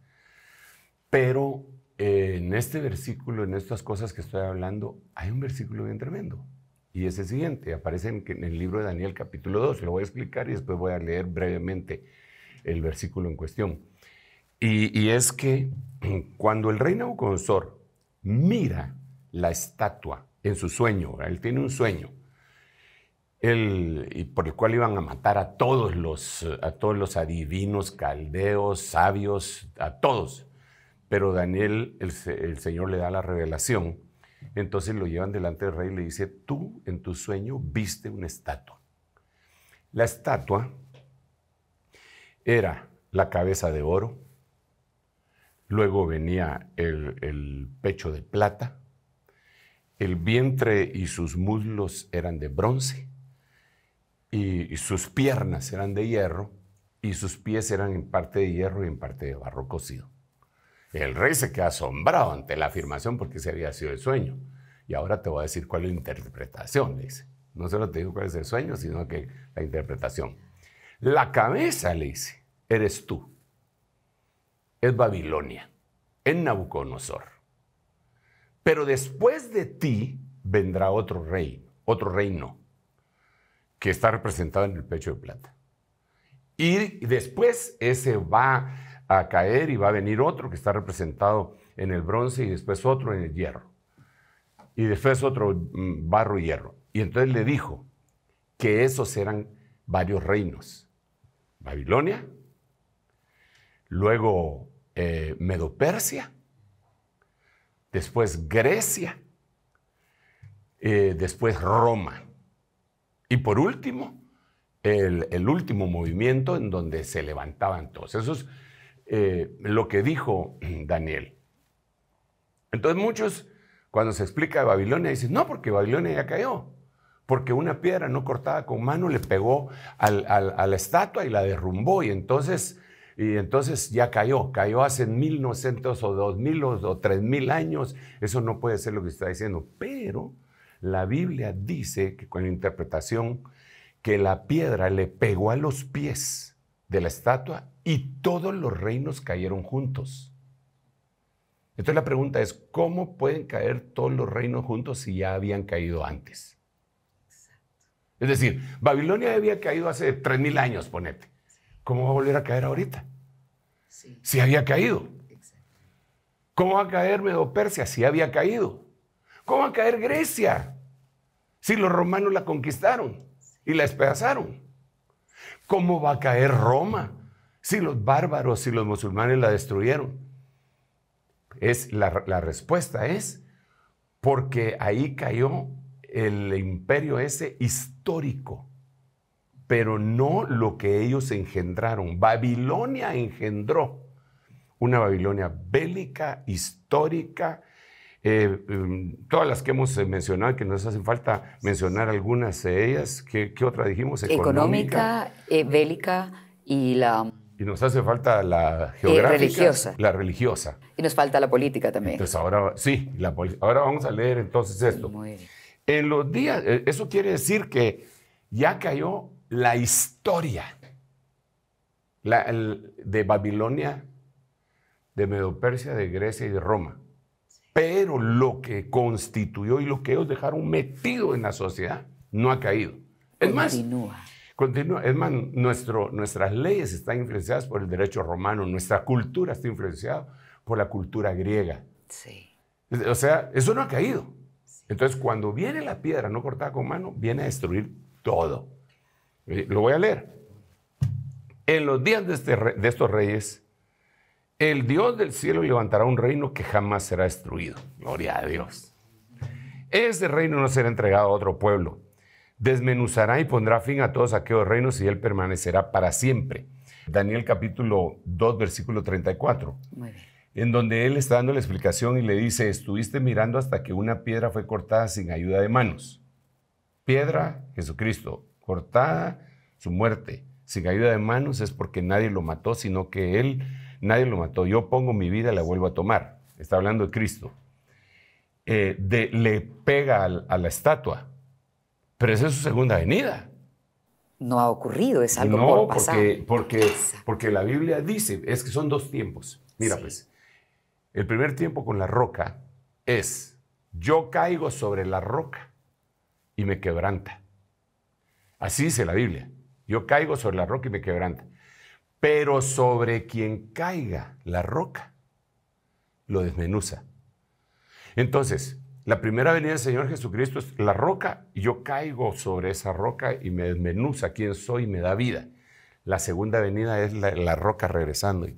Pero eh, en este versículo, en estas cosas que estoy hablando, hay un versículo bien tremendo. Y es el siguiente, aparece en el libro de Daniel capítulo 2. Lo voy a explicar y después voy a leer brevemente el versículo en cuestión. Y, es que cuando el rey Nabucodonosor mira la estatua en su sueño, él tiene un sueño, por el cual iban a matar a todos los, a todos los adivinos, caldeos, sabios, a todos. Pero Daniel, el, el, Señor le da la revelación. Entonces lo llevan delante del rey y le dice, tú en tu sueño viste una estatua. La estatua era la cabeza de oro, Luego venía el, pecho de plata, el vientre y sus muslos eran de bronce, y, sus piernas eran de hierro, y sus pies eran en parte de hierro y en parte de barro cocido. El rey se quedó asombrado ante la afirmación porque ese había sido el sueño. Y ahora te voy a decir cuál es la interpretación, le dice. No solo te digo cuál es el sueño, sino que la interpretación. La cabeza, le dice, eres tú es Babilonia, en Nabucodonosor. Pero después de ti vendrá otro reino, otro reino, que está representado en el pecho de plata. Y después ese va a caer y va a venir otro que está representado en el bronce y después otro en el hierro. Y después otro mm, barro y hierro. Y entonces le dijo que esos eran varios reinos. Babilonia, luego eh, Medopersia, después Grecia, eh, después Roma. Y por último, el, último movimiento en donde se levantaban todos. Eso es eh, lo que dijo (clears throat) Daniel. Entonces muchos, cuando se explica Babilonia, dicen, no, porque Babilonia ya cayó, porque una piedra no cortada con mano le pegó a la estatua y la derrumbó, y entonces y entonces ya cayó, cayó hace 1900 o 2000 o 3000 años. Eso no puede ser lo que está diciendo. Pero la Biblia dice que con la interpretación que la piedra le pegó a los pies de la estatua y todos los reinos cayeron juntos. Entonces la pregunta es, ¿cómo pueden caer todos los reinos juntos si ya habían caído antes? Exacto. Es decir, Babilonia había caído hace 3.000 años, ponete. ¿cómo va a volver a caer ahorita? Si había caído. ¿Cómo va a caer Medo Persia? Si había caído. ¿Cómo va a caer Grecia? Si los romanos la conquistaron y la despedazaron. ¿Cómo va a caer Roma? Si los bárbaros y los musulmanes la destruyeron. Es la respuesta es porque ahí cayó el imperio ese histórico pero no lo que ellos engendraron. Babilonia engendró una Babilonia bélica, histórica, eh, em, todas las que hemos eh, mencionado, que nos hacen falta mencionar algunas de ellas. ¿Qué, otra dijimos? Económica, eh, bélica y la... Y nos hace falta la geográfica. religiosa. La religiosa. Y nos falta la política también. Entonces ahora, sí, ahora vamos a leer entonces esto. En los días, eso quiere decir que ya cayó la historia de Babilonia, de Medopersia, de Grecia y de Roma. Pero lo que constituyó y lo que ellos dejaron metido en la sociedad no ha caído. Es más, Es más, nuestro, nuestras leyes están influenciadas por el derecho romano, nuestra cultura está influenciada por la cultura griega. Sí. O sea, eso no ha caído. Entonces, cuando viene la piedra no cortada con mano, viene a destruir todo. Eh, lo voy a leer. En los días este de, estos reyes, el Dios del cielo levantará un reino que jamás será destruido. Gloria a Dios. Ese reino no será entregado a otro pueblo. Desmenuzará y pondrá fin a todos aquellos reinos y él permanecerá para siempre. Daniel capítulo 2, versículo 34. En donde él está dando la explicación y le dice, estuviste mirando hasta que una piedra fue cortada sin ayuda de manos. Piedra, Jesucristo cortada su muerte. Si caída de manos es porque nadie lo mató, sino que él, nadie lo mató. Yo pongo mi vida y la vuelvo a tomar. Está hablando de Cristo. Eh, le pega a la estatua, pero esa es su segunda venida. No ha ocurrido, es algo por pasar. Porque, porque, porque, la Biblia dice, es que son dos tiempos. Mira pues, el primer tiempo con la roca es, yo caigo sobre la roca y me quebranta. Así dice la Biblia. Yo caigo sobre la roca y me quebranta. Pero sobre quien caiga la roca, lo desmenuza. Entonces, la primera venida del Señor Jesucristo es la roca, y yo caigo sobre esa roca y me desmenuza quién soy y me da vida. La segunda venida es la, roca regresando y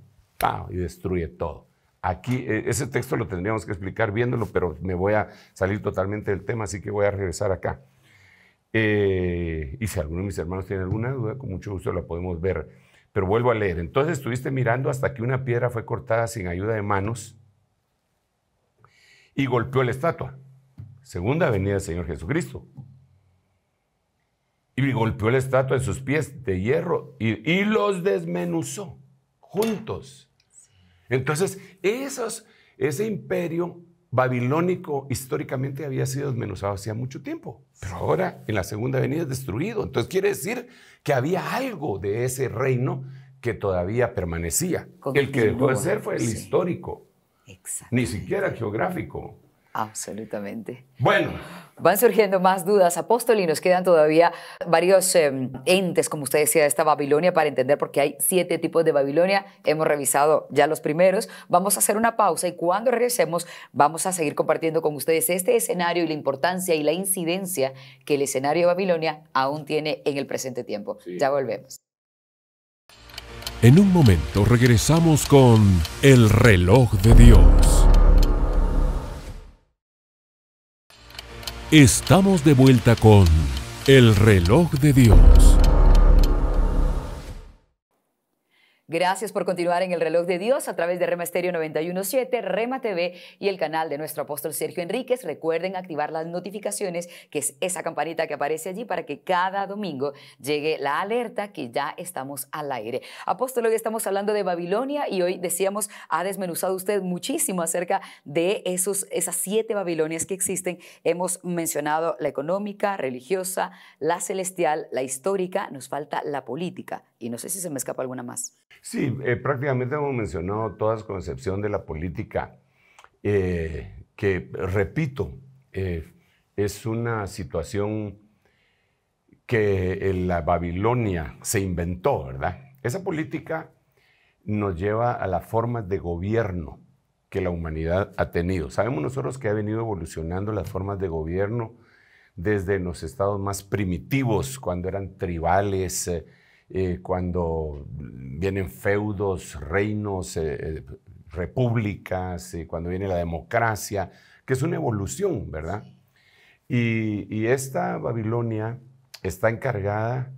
y destruye todo. Aquí, e, ese texto lo tendríamos que explicar viéndolo, pero me voy a salir totalmente del tema, así que voy a regresar acá. Eh, y si alguno de mis hermanos tiene alguna duda, con mucho gusto la podemos ver. Pero vuelvo a leer. Entonces estuviste mirando hasta que una piedra fue cortada sin ayuda de manos y golpeó la estatua. Segunda venida del Señor Jesucristo. Y golpeó la estatua en sus pies de hierro y, los desmenuzó juntos. Entonces, esos, ese imperio babilónico históricamente había sido desmenuzado hacía mucho tiempo, pero ahora en la segunda venida es destruido. Entonces quiere decir que había algo de ese reino que todavía permanecía. el que dejó de ser fue el histórico, ni siquiera geográfico. Absolutamente. Bueno, Van surgiendo más dudas, apóstol, y nos quedan todavía varios em, entes, como usted decía, de esta Babilonia para entender por qué hay siete tipos de Babilonia. Hemos revisado ya los primeros. Vamos a hacer una pausa y cuando regresemos vamos a seguir compartiendo con ustedes este escenario y la importancia y la incidencia que el escenario de Babilonia aún tiene en el presente tiempo. Ya volvemos. En un momento regresamos con El reloj de Dios. Estamos de vuelta con El reloj de Dios. Gracias por continuar en el reloj de Dios a través de Rema 917, Rema TV y el canal de nuestro apóstol Sergio Enríquez. Recuerden activar las notificaciones, que es esa campanita que aparece allí para que cada domingo llegue la alerta que ya estamos al aire. Apóstol, hoy estamos hablando de Babilonia y hoy decíamos, ha desmenuzado usted muchísimo acerca de esos, esas siete Babilonias que existen. Hemos mencionado la económica, religiosa, la celestial, la histórica, nos falta la política y no sé si se me escapa alguna más. Sí, eh, prácticamente hemos mencionado todas con de la política, eh, que repito, eh, es una situación que en la Babilonia se inventó, ¿verdad? Esa política nos lleva a las formas de gobierno que la humanidad ha tenido. Sabemos nosotros que ha venido evolucionando las formas de gobierno desde los estados más primitivos, cuando eran tribales, eh, cuando vienen feudos, reinos, eh, eh, repúblicas, cuando viene la democracia, que es una evolución, ¿verdad? Y, esta Babilonia está encargada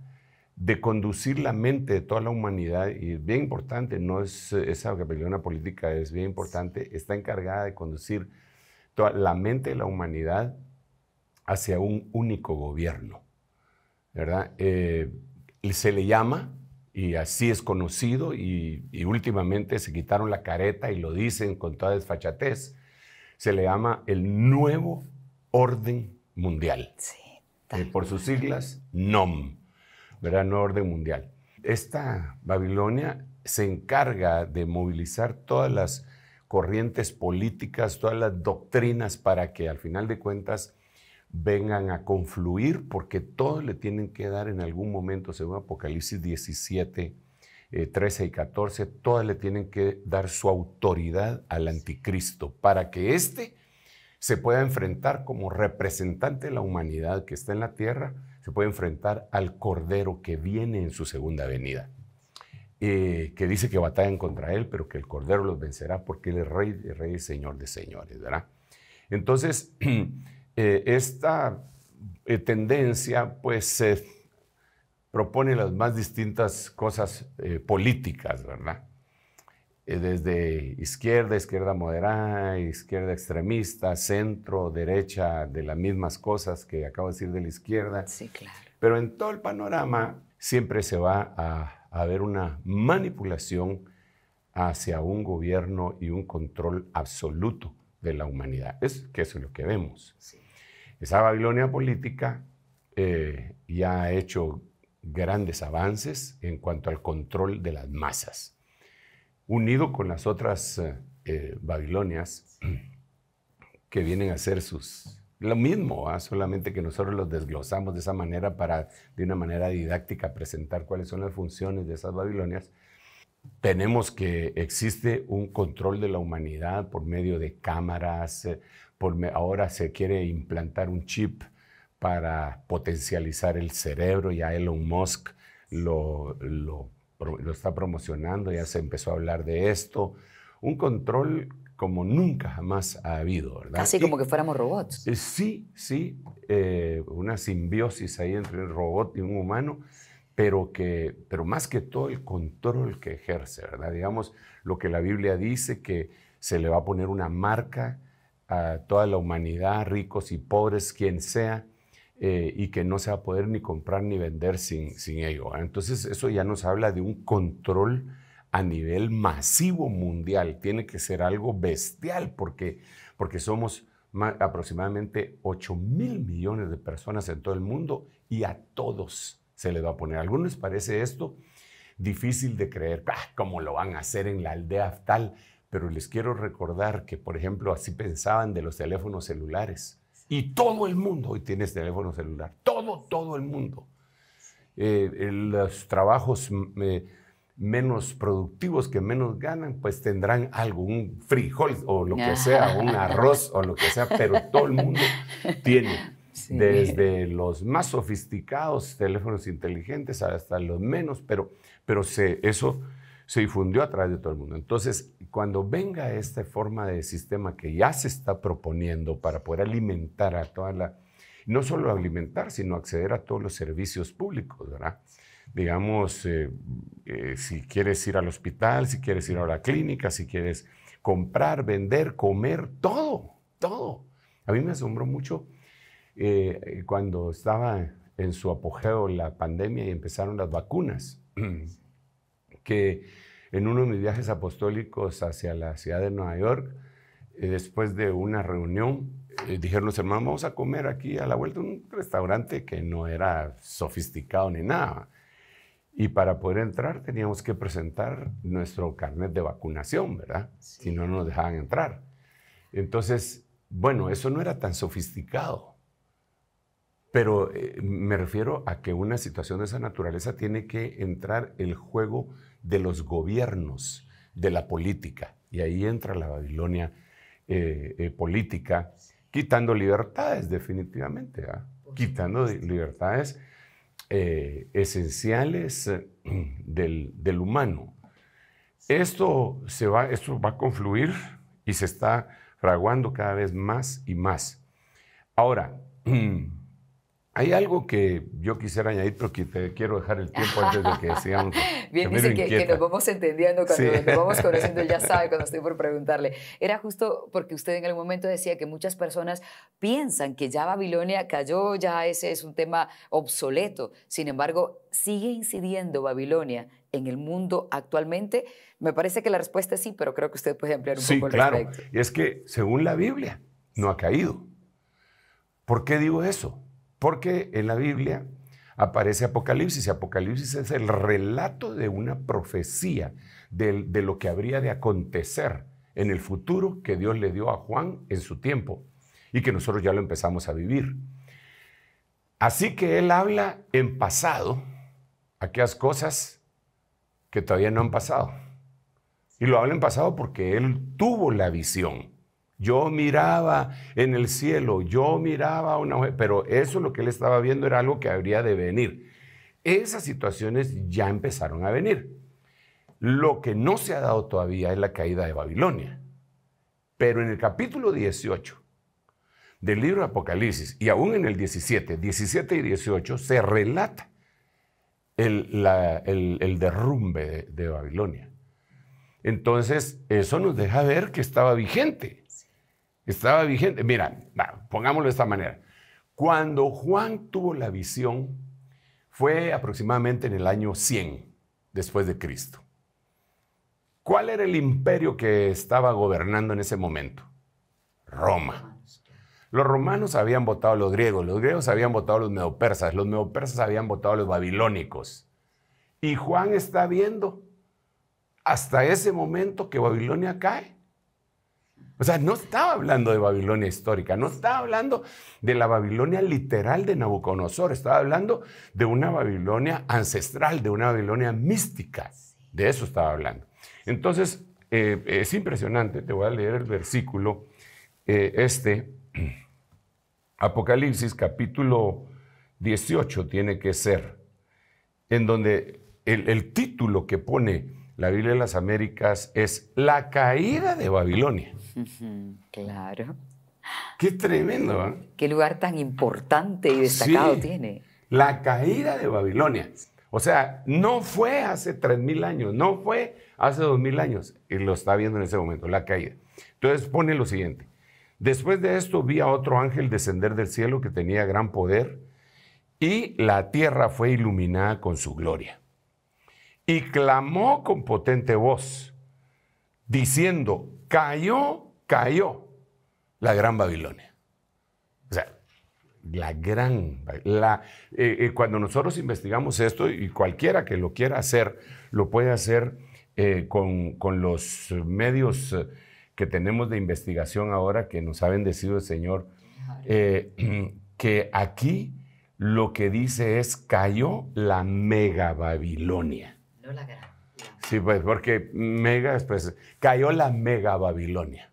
de conducir la mente de toda la humanidad, y es bien importante, no es esa Babilonia política, es bien importante, está encargada de conducir toda la mente de la humanidad hacia un único gobierno, ¿verdad? se le llama, y así es conocido, y, últimamente se quitaron la careta y lo dicen con toda desfachatez, se le llama el nuevo orden mundial. Eh, por sus siglas, NOM, ¿verdad? Nuevo orden mundial. Esta Babilonia se encarga de movilizar todas las corrientes políticas, todas las doctrinas para que al final de cuentas vengan a confluir, porque todos le tienen que dar en algún momento, según Apocalipsis 17, 13 eh, y 14, todos le tienen que dar su autoridad al anticristo para que éste se pueda enfrentar como representante de la humanidad que está en la tierra, se puede enfrentar al Cordero que viene en su segunda venida, eh, que dice que batallan contra él, pero que el Cordero los vencerá porque él es rey de reyes, señor de señores, ¿verdad? Entonces, (clears throat) Eh, esta eh, tendencia pues propone las más distintas cosas eh, políticas, ¿verdad? desde izquierda, izquierda moderada, izquierda extremista, centro, derecha, de las mismas cosas que acabo de decir de la izquierda. Sí, claro. Pero en todo el panorama siempre se va a, haber una manipulación hacia un gobierno y un control absoluto de la humanidad. Es que eso es lo que vemos. Sí. Esa Babilonia política eh, ya ha hecho grandes avances en cuanto al control de las masas. Unido con las otras eh, eh, Babilonias (clears throat) que vienen a hacer sus... Lo mismo, ¿ah? solamente que nosotros los desglosamos de esa manera para, de una manera didáctica, presentar cuáles son las funciones de esas Babilonias tenemos que, existe un control de la humanidad por medio de cámaras, eh, por, ahora se quiere implantar un chip para potencializar el cerebro, ya Elon Musk lo, lo, está promocionando, ya se empezó a hablar de esto, un control como nunca jamás ha habido, ¿verdad? Casi como que fuéramos robots. Eh, sí, sí, eh, una simbiosis ahí entre el robot y un humano pero, pero más que todo el control que ejerce, ¿verdad? Digamos, lo que la Biblia dice, que se le va a poner una marca a toda la humanidad, ricos y pobres, quien sea, eh, y que no se va a poder ni comprar ni vender sin, ello. Entonces, eso ya nos habla de un control a nivel masivo mundial. Tiene que ser algo bestial porque, porque somos aproximadamente 8 mil millones de personas en todo el mundo y a todos se les va a poner. A algunos parece esto difícil de creer, ah, ¿cómo lo van a hacer en la aldea tal? Pero les quiero recordar que, por ejemplo, así pensaban de los teléfonos celulares. Y todo el mundo hoy tiene teléfono celular. Todo, todo el mundo. Eh, los trabajos mm, eh, menos productivos que menos ganan, pues tendrán algún frijol o lo que sea, un arroz o lo que sea, pero todo el mundo (laughs) tiene desde los más sofisticados teléfonos inteligentes hasta los menos, pero, pero se, eso se difundió a través de todo el mundo. Entonces, cuando venga esta forma de sistema que ya se está proponiendo para poder alimentar a toda la, no solo alimentar, sino acceder a todos los servicios públicos, ¿verdad? Digamos, eh, eh, si quieres ir al hospital, si quieres ir a la clínica, si quieres comprar, vender, comer, todo, todo. A mí me asombró mucho eh, eh, cuando estaba en su apogeo la pandemia y empezaron las vacunas, (clears throat) que en uno de mis viajes apostólicos hacia la ciudad de Nueva York, eh, después de una reunión, dijeron los hermanos, vamos a comer aquí a la vuelta un restaurante que no era sofisticado ni nada. Y para poder entrar teníamos que presentar nuestro carnet de vacunación, ¿verdad? Si no nos dejaban entrar. Entonces, bueno, eso no era tan sofisticado pero eh, me refiero a que una situación de esa naturaleza tiene que entrar el juego de los gobiernos, de la política. Y ahí entra la Babilonia eh, eh, política, quitando libertades definitivamente, ¿ah? quitando libertades esenciales (clears throat) del, del, humano. Esto, se va, esto va a confluir y se está fraguando cada vez más y más. Ahora, (clears throat) Hay algo que yo quisiera añadir, pero que te quiero dejar el tiempo antes de que sigamos. (laughs) Bien, dice que, nos vamos entendiendo cuando nos vamos (laughs) conociendo, ya sabe cuando estoy por preguntarle. Era justo porque usted en algún momento decía que muchas personas piensan que ya Babilonia cayó, ya ese es un tema obsoleto. Sin embargo, sigue incidiendo Babilonia en el mundo actualmente. Me parece que la respuesta es sí, pero creo que usted puede ampliar un poco el claro. Y es que, según la Biblia, no ha caído. ¿Por qué digo eso? Porque en la Biblia aparece Apocalipsis y Apocalipsis es el relato de una profecía de, lo que habría de acontecer en el futuro que Dios le dio a Juan en su tiempo y que nosotros ya lo empezamos a vivir. Así que él habla en pasado aquellas cosas que todavía no han pasado. Y lo habla en pasado porque él tuvo la visión. Yo miraba en el cielo, yo miraba a una mujer, pero eso lo que él estaba viendo era algo que habría de venir. Esas situaciones ya empezaron a venir. Lo que no se ha dado todavía es la caída de Babilonia. Pero en el capítulo 18 del libro de Apocalipsis, y aún en el 17, 17 y 18, se relata el, derrumbe de Babilonia. Entonces, eso nos deja ver que estaba vigente estaba vigente. Mira, pongámoslo de esta manera. Cuando Juan tuvo la visión, fue aproximadamente en el año 100 después de Cristo. ¿Cuál era el imperio que estaba gobernando en ese momento? Roma. Los romanos habían votado a los griegos, los griegos habían votado a los medopersas, los medopersas habían votado a los babilónicos. Y Juan está viendo hasta ese momento que Babilonia cae. O sea, no estaba hablando de Babilonia histórica, no estaba hablando de la Babilonia literal de Nabucodonosor, estaba hablando de una Babilonia ancestral, de una Babilonia mística. De eso estaba hablando. Entonces, eh, es impresionante, te voy a leer el versículo, eh, este, (clears throat) Apocalipsis capítulo 18 tiene que ser, en donde el título que pone la Biblia de las Américas es la caída de Babilonia. (laughs) Claro. Qué tremendo. ¿ah? Qué lugar tan importante y destacado tiene. La caída de Babilonia. O sea, no fue hace 3.000 años, no fue hace 2.000 años. Y lo está viendo en ese momento, la caída. Entonces pone lo siguiente. Después de esto vi a otro ángel descender del cielo que tenía gran poder y la tierra fue iluminada con su gloria y clamó con potente voz, diciendo, cayó, cayó la gran Babilonia. O sea, la gran, la, eh, eh, cuando nosotros investigamos esto, y cualquiera que lo quiera hacer, lo puede hacer eh, con, con, los medios que tenemos de investigación ahora, que nos ha bendecido el Señor, (clears throat) que aquí lo que dice es, cayó la mega Babilonia la Sí, pues porque mega, pues cayó la mega Babilonia.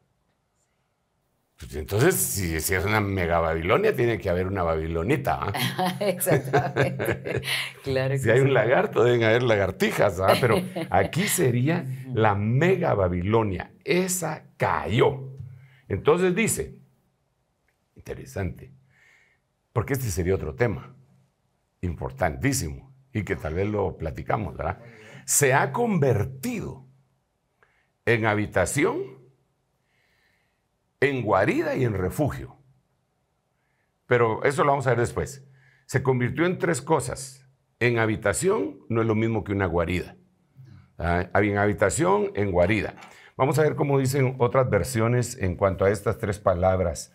Pues, entonces, si, es una mega Babilonia, tiene que haber una Babilonita. ¿ah? (laughs) Exactamente. (laughs) si hay un lagarto, deben haber lagartijas, ¿ah? pero aquí sería la mega Babilonia. Esa cayó. Entonces dice, interesante, porque este sería otro tema importantísimo y que tal vez lo platicamos, ¿verdad? se ha convertido en habitación, en guarida y en refugio. Pero eso lo vamos a ver después. Se convirtió en tres cosas. En habitación no es lo mismo que una guarida. Ah, en habitación, en guarida. Vamos a ver cómo dicen otras versiones en cuanto a estas tres palabras.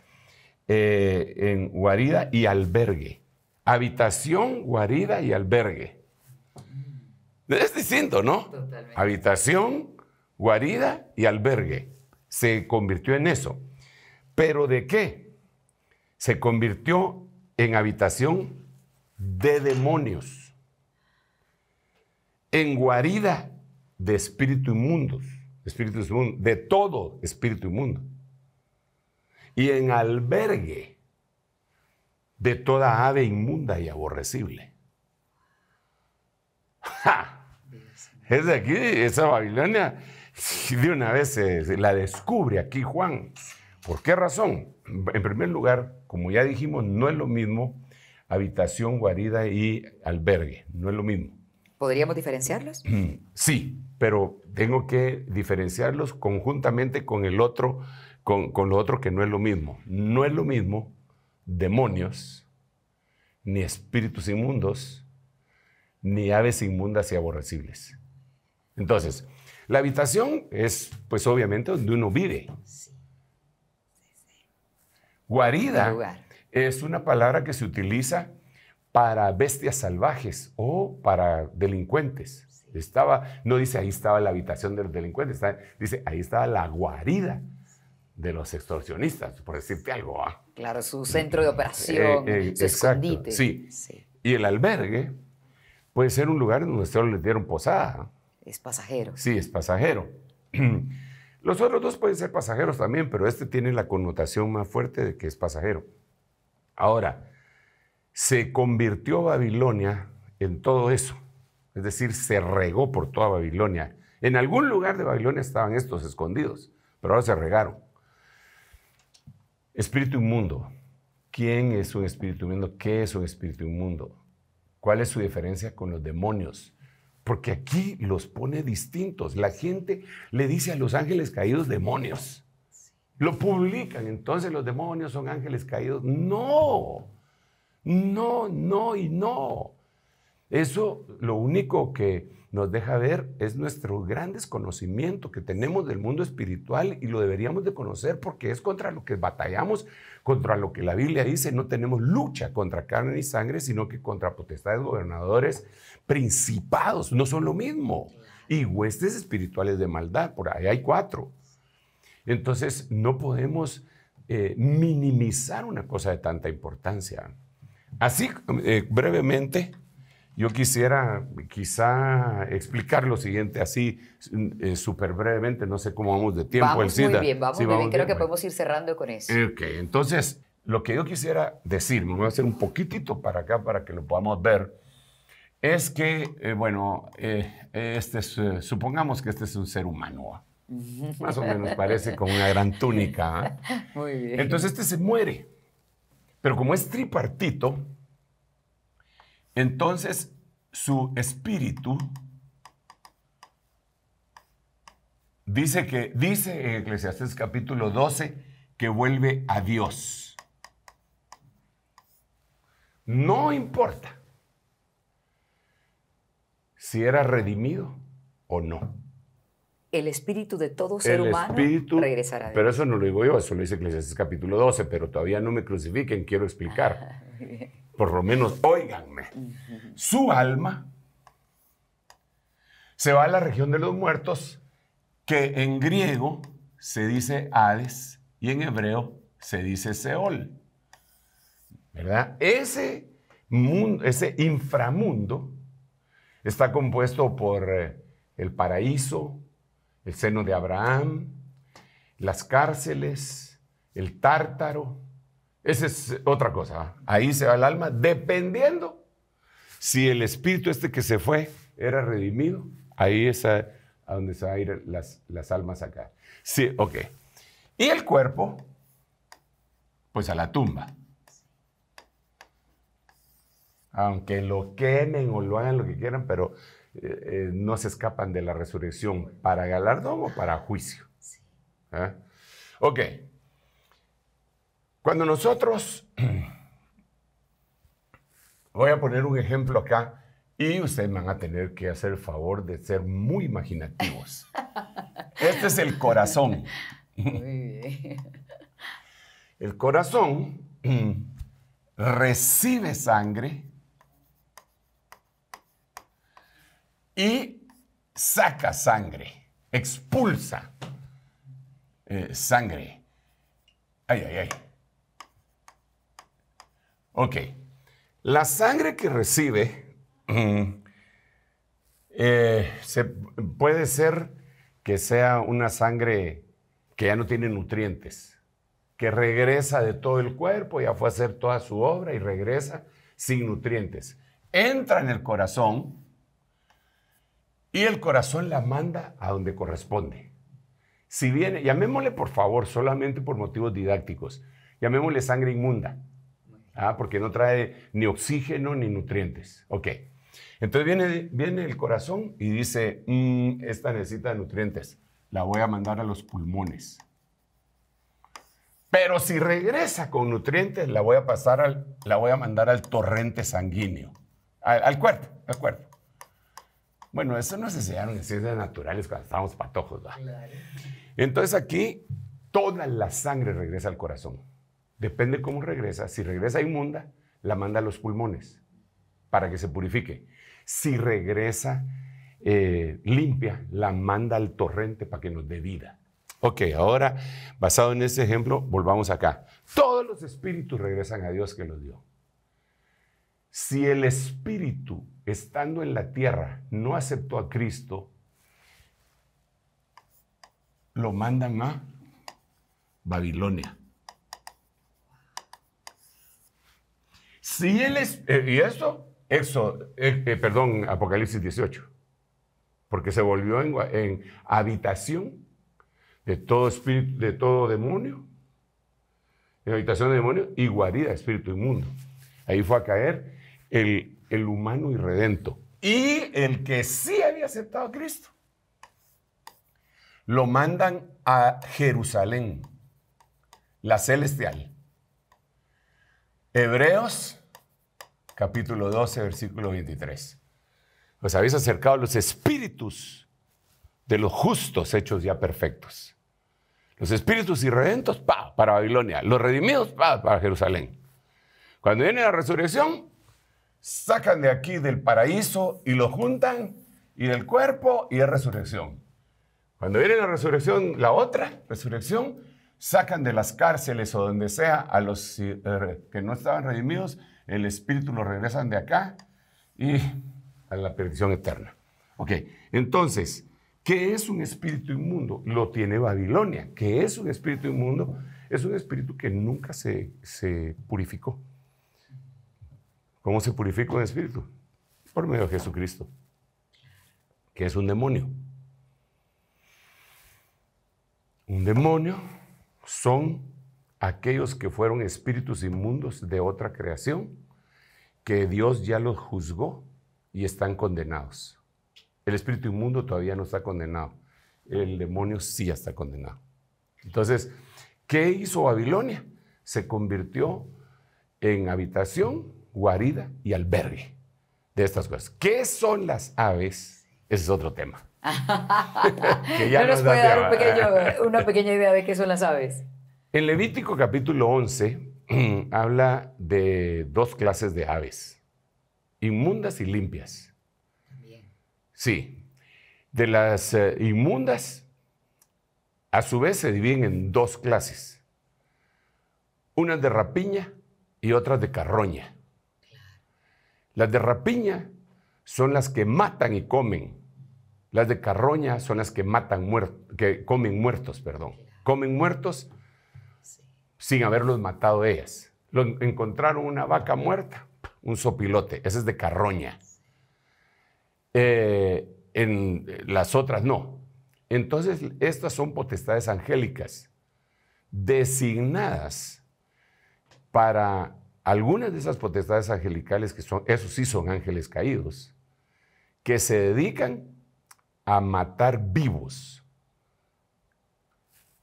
Eh, en guarida y albergue. Habitación, guarida y albergue. Es distinto, ¿no? Habitación, guarida y albergue. Se convirtió en eso. ¿Pero de qué? Se convirtió en habitación de demonios, en guarida de espíritu inmundos, espíritus de todo espíritu inmundo, y en albergue de toda ave inmunda y aborrecible. (laughs) Es de aquí, esa Babilonia. De una vez eh, se la descubre aquí Juan. ¿Por qué razón? En primer lugar, como ya dijimos, no es lo mismo habitación, guarida y albergue. No es lo mismo. ¿Podríamos diferenciarlos? (clears throat) Sí, pero tengo que diferenciarlos conjuntamente con el otro, con, con lo otro que no es lo mismo. No es lo mismo demonios, ni espíritus inmundos, ni aves inmundas y aborrecibles. Entonces, la habitación es, pues obviamente, donde uno vive. Sí. Guarida es una palabra que se utiliza para bestias salvajes o para delincuentes. Estaba, no dice ahí estaba la habitación de los delincuentes, dice ahí estaba la guarida de los extorsionistas, por decirte algo. ¿ah? Claro, su centro de operación, eh, eh, escondite. Sí. Y el albergue puede ser un lugar donde solo les dieron posada. Es pasajero. Sí, es pasajero. (clears throat) Los otros dos pueden ser pasajeros también, pero este tiene la connotación más fuerte de que es pasajero. Ahora, se convirtió Babilonia en todo eso, es decir, se regó por toda Babilonia. En algún lugar de Babilonia estaban estos escondidos, pero ahora se regaron. Espíritu inmundo. ¿Quién es un espíritu inmundo? ¿Qué es un espíritu inmundo? ¿Cuál es su diferencia con los demonios? Porque aquí los pone distintos. La gente le dice a los ángeles caídos demonios. Lo publican, entonces los demonios son ángeles caídos. No, no, no y no. Eso lo único que nos deja ver es nuestro gran desconocimiento que tenemos del mundo espiritual y lo deberíamos de conocer porque es contra lo que batallamos, contra lo que la Biblia dice, no tenemos lucha contra carne y sangre, sino que contra potestades, gobernadores, principados, no son lo mismo, y huestes espirituales de maldad, por ahí hay cuatro. Entonces no podemos eh, minimizar una cosa de tanta importancia. Así, eh, brevemente, yo quisiera quizá explicar lo siguiente así, eh, súper brevemente, no sé cómo vamos de tiempo. el muy bien, vamos muy bien, creo que podemos ir cerrando con eso. Ok, entonces, lo que yo quisiera decir, me voy a hacer un poquitito para acá para que lo podamos ver, es que, eh, bueno, eh, este supongamos que este es un ser humano, ¿ah? (laughs) más o menos parece con una gran túnica. ¿ah? Muy bien. Entonces este se muere, pero como es tripartito, entonces su espíritu dice que dice en Eclesiastes capítulo 12 que vuelve a Dios. No importa si era redimido o no. El espíritu de todo ser humano regresará a Dios. Pero eso no lo digo yo, eso lo dice Eclesiastes capítulo 12, pero todavía no me crucifiquen, quiero explicar. Ah, por lo menos óiganme, su alma se va a la región de los muertos, que en griego se dice Hades y en hebreo se dice Seol. ¿Verdad? Ese mundo, ese inframundo está compuesto por eh, el paraíso, el seno de Abraham, las cárceles, el tártaro, esa es otra cosa. ¿ah? Ahí se va el alma, dependiendo si el espíritu este que se fue era redimido. Ahí es a, donde se van a ir las, almas acá. Sí, ok. Y el cuerpo, pues a la tumba. Aunque lo quemen o lo hagan lo que quieran, pero eh, eh, no se escapan de la resurrección para galardón o para juicio. ¿Eh? Ok. Cuando nosotros, (clears throat) voy a poner un ejemplo acá, y ustedes van a tener que hacer el favor de ser muy imaginativos. (laughs) Este es el corazón. (laughs) El corazón (clears throat) recibe sangre y saca sangre, expulsa eh, sangre. Ay, ay, ay. Ok. La sangre que recibe mm, eh, puede ser que sea una sangre que ya no tiene nutrientes, que regresa de todo el cuerpo, ya fue a hacer toda su obra y regresa sin nutrientes. Entra en el corazón y el corazón la manda a donde corresponde. Si viene, llamémosle por favor, solamente por motivos didácticos, llamémosle sangre inmunda Ah, porque no trae ni oxígeno ni nutrientes. Ok. Entonces viene, viene el corazón y dice, mm, esta necesita nutrientes, la voy a mandar a los pulmones. Pero si regresa con nutrientes, la voy a pasar al, la voy a mandar al torrente sanguíneo, al, al cuerpo, al cuerpo. Bueno, eso no se enseñaron en ciencias naturales cuando estábamos patojos. Entonces aquí toda la sangre regresa al corazón. Depende cómo regresa. Si regresa inmunda, la manda a los pulmones para que se purifique. Si regresa eh, limpia, la manda al torrente para que nos dé vida. Ok, ahora, basado en este ejemplo, volvamos acá. Todos los espíritus regresan a Dios que los dio. Si el espíritu, estando en la tierra, no aceptó a Cristo, lo mandan a Babilonia. Si él es, eh, ¿y eso? eso eh, eh, perdón, Apocalipsis 18. Porque se volvió en, habitación de todo espíritu, de todo demonio. En habitación de demonio y guarida de espíritu inmundo. Ahí fue a caer el, el humano redento. Y el que sí había aceptado a Cristo. Lo mandan a Jerusalén, la celestial. Hebreos capítulo 12, versículo 23. Os pues habéis acercado a los espíritus de los justos hechos ya perfectos. Los espíritus irredentos, pa, para Babilonia. Los redimidos, pa, para Jerusalén. Cuando viene la resurrección, sacan de aquí del paraíso y lo juntan y del cuerpo y es resurrección. Cuando viene la resurrección, la otra resurrección, sacan de las cárceles o donde sea a los eh, que no estaban redimidos el espíritu lo regresan de acá y a la perdición eterna. Ok, entonces, ¿qué es un espíritu inmundo? Lo tiene Babilonia. ¿Qué es un espíritu inmundo? Es un espíritu que nunca se, se purificó. ¿Cómo se purifica un espíritu? Por medio de Jesucristo, que es un demonio. Un demonio son aquellos que fueron espíritus inmundos de otra creación, que Dios ya los juzgó y están condenados. El espíritu inmundo todavía no está condenado, el demonio sí está condenado. Entonces, ¿qué hizo Babilonia? Se convirtió en habitación, guarida y albergue de estas cosas. ¿Qué son las aves? Ese es otro tema. (laughs) que nos, puede dar (laughs) una pequeña idea de qué son las aves. En Levítico capítulo 11 (clears throat) habla de dos clases de aves, inmundas y limpias. También. Sí, de las eh, inmundas a su vez se dividen en dos clases, unas de rapiña y otras de carroña. Las de rapiña son las que matan y comen. Las de carroña son las que matan muertos, que comen muertos, perdón. Comen muertos sin haberlos matado ellas. encontraron una vaca muerta, un sopilote, ese es de carroña. Eh, en las otras no. Entonces, estas son potestades angélicas designadas para algunas de esas potestades angelicales que son, esos sí son ángeles caídos, que se dedican a matar vivos,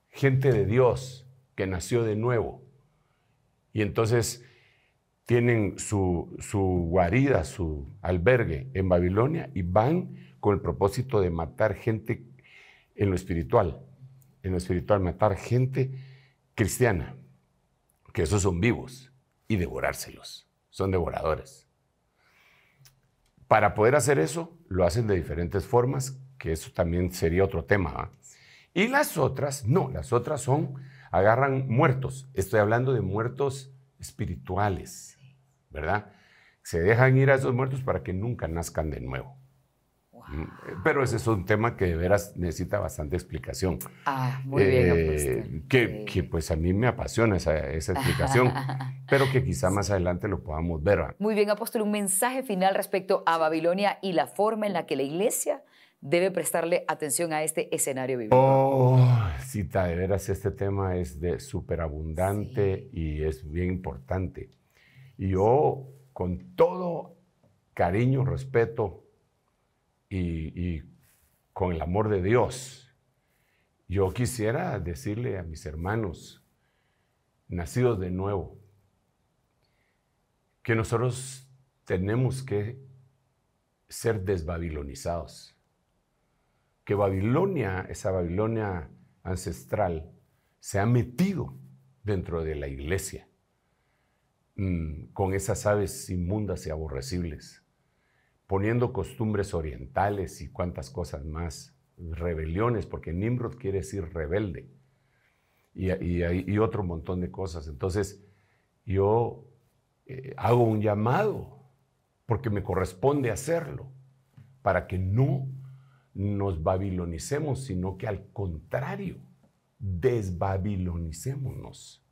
gente de Dios, que nació de nuevo. Y entonces tienen su, guarida, su albergue en Babilonia y van con el propósito de matar gente en lo espiritual, en lo espiritual, matar gente cristiana, que esos son vivos, y devorárselos, son devoradores. Para poder hacer eso, lo hacen de diferentes formas, que eso también sería otro tema. Y las otras, no, las otras son agarran muertos, estoy hablando de muertos espirituales, ¿verdad? Se dejan ir a esos muertos para que nunca nazcan de nuevo. Mm, pero ese es un tema que de veras necesita bastante explicación. Ah, muy bien. Eh, que, que, pues a mí me apasiona esa, esa explicación, (laughs) pero que quizá más adelante lo podamos ver. Muy bien, apóstol, un mensaje final respecto a Babilonia y la forma en la que la iglesia debe prestarle atención a este escenario Oh, cita, de veras, este tema es de superabundante y es bien importante. Y yo, con todo cariño, respeto y con el amor de Dios, yo quisiera decirle a mis hermanos, nacidos de nuevo, que nosotros tenemos que ser desbabilonizados que Babilonia, esa Babilonia ancestral, se ha metido dentro de la iglesia mm, con esas aves inmundas y aborrecibles, poniendo costumbres orientales y cuantas cosas más, rebeliones, porque Nimrod quiere decir rebelde, y, otro montón de cosas. Entonces, yo eh, hago un llamado, porque me corresponde hacerlo, para que no nos babilonicemos, sino que al contrario, desbabilonicémonos.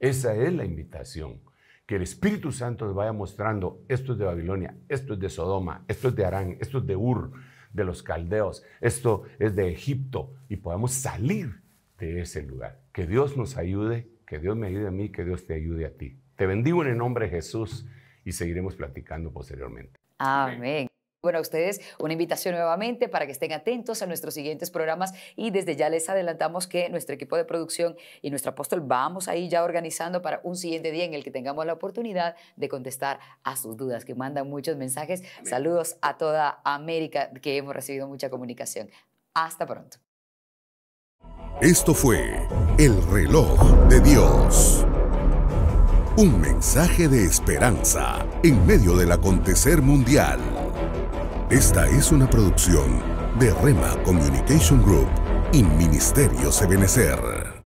Esa es la invitación. Que el Espíritu Santo nos vaya mostrando, esto es de Babilonia, esto es de Sodoma, esto es de Arán, esto es de Ur, de los caldeos, esto es de Egipto, y podamos salir de ese lugar. Que Dios nos ayude, que Dios me ayude a mí, que Dios te ayude a ti. Te bendigo en el nombre de Jesús y seguiremos platicando posteriormente. Amén. Bueno, a ustedes una invitación nuevamente para que estén atentos a nuestros siguientes programas y desde ya les adelantamos que nuestro equipo de producción y nuestro apóstol vamos ahí ya organizando para un siguiente día en el que tengamos la oportunidad de contestar a sus dudas, que mandan muchos mensajes. Saludos a toda América, que hemos recibido mucha comunicación. Hasta pronto. Esto fue El reloj de Dios. Un mensaje de esperanza en medio del acontecer mundial. Esta es una producción de Rema Communication Group y Ministerio Sebenecer.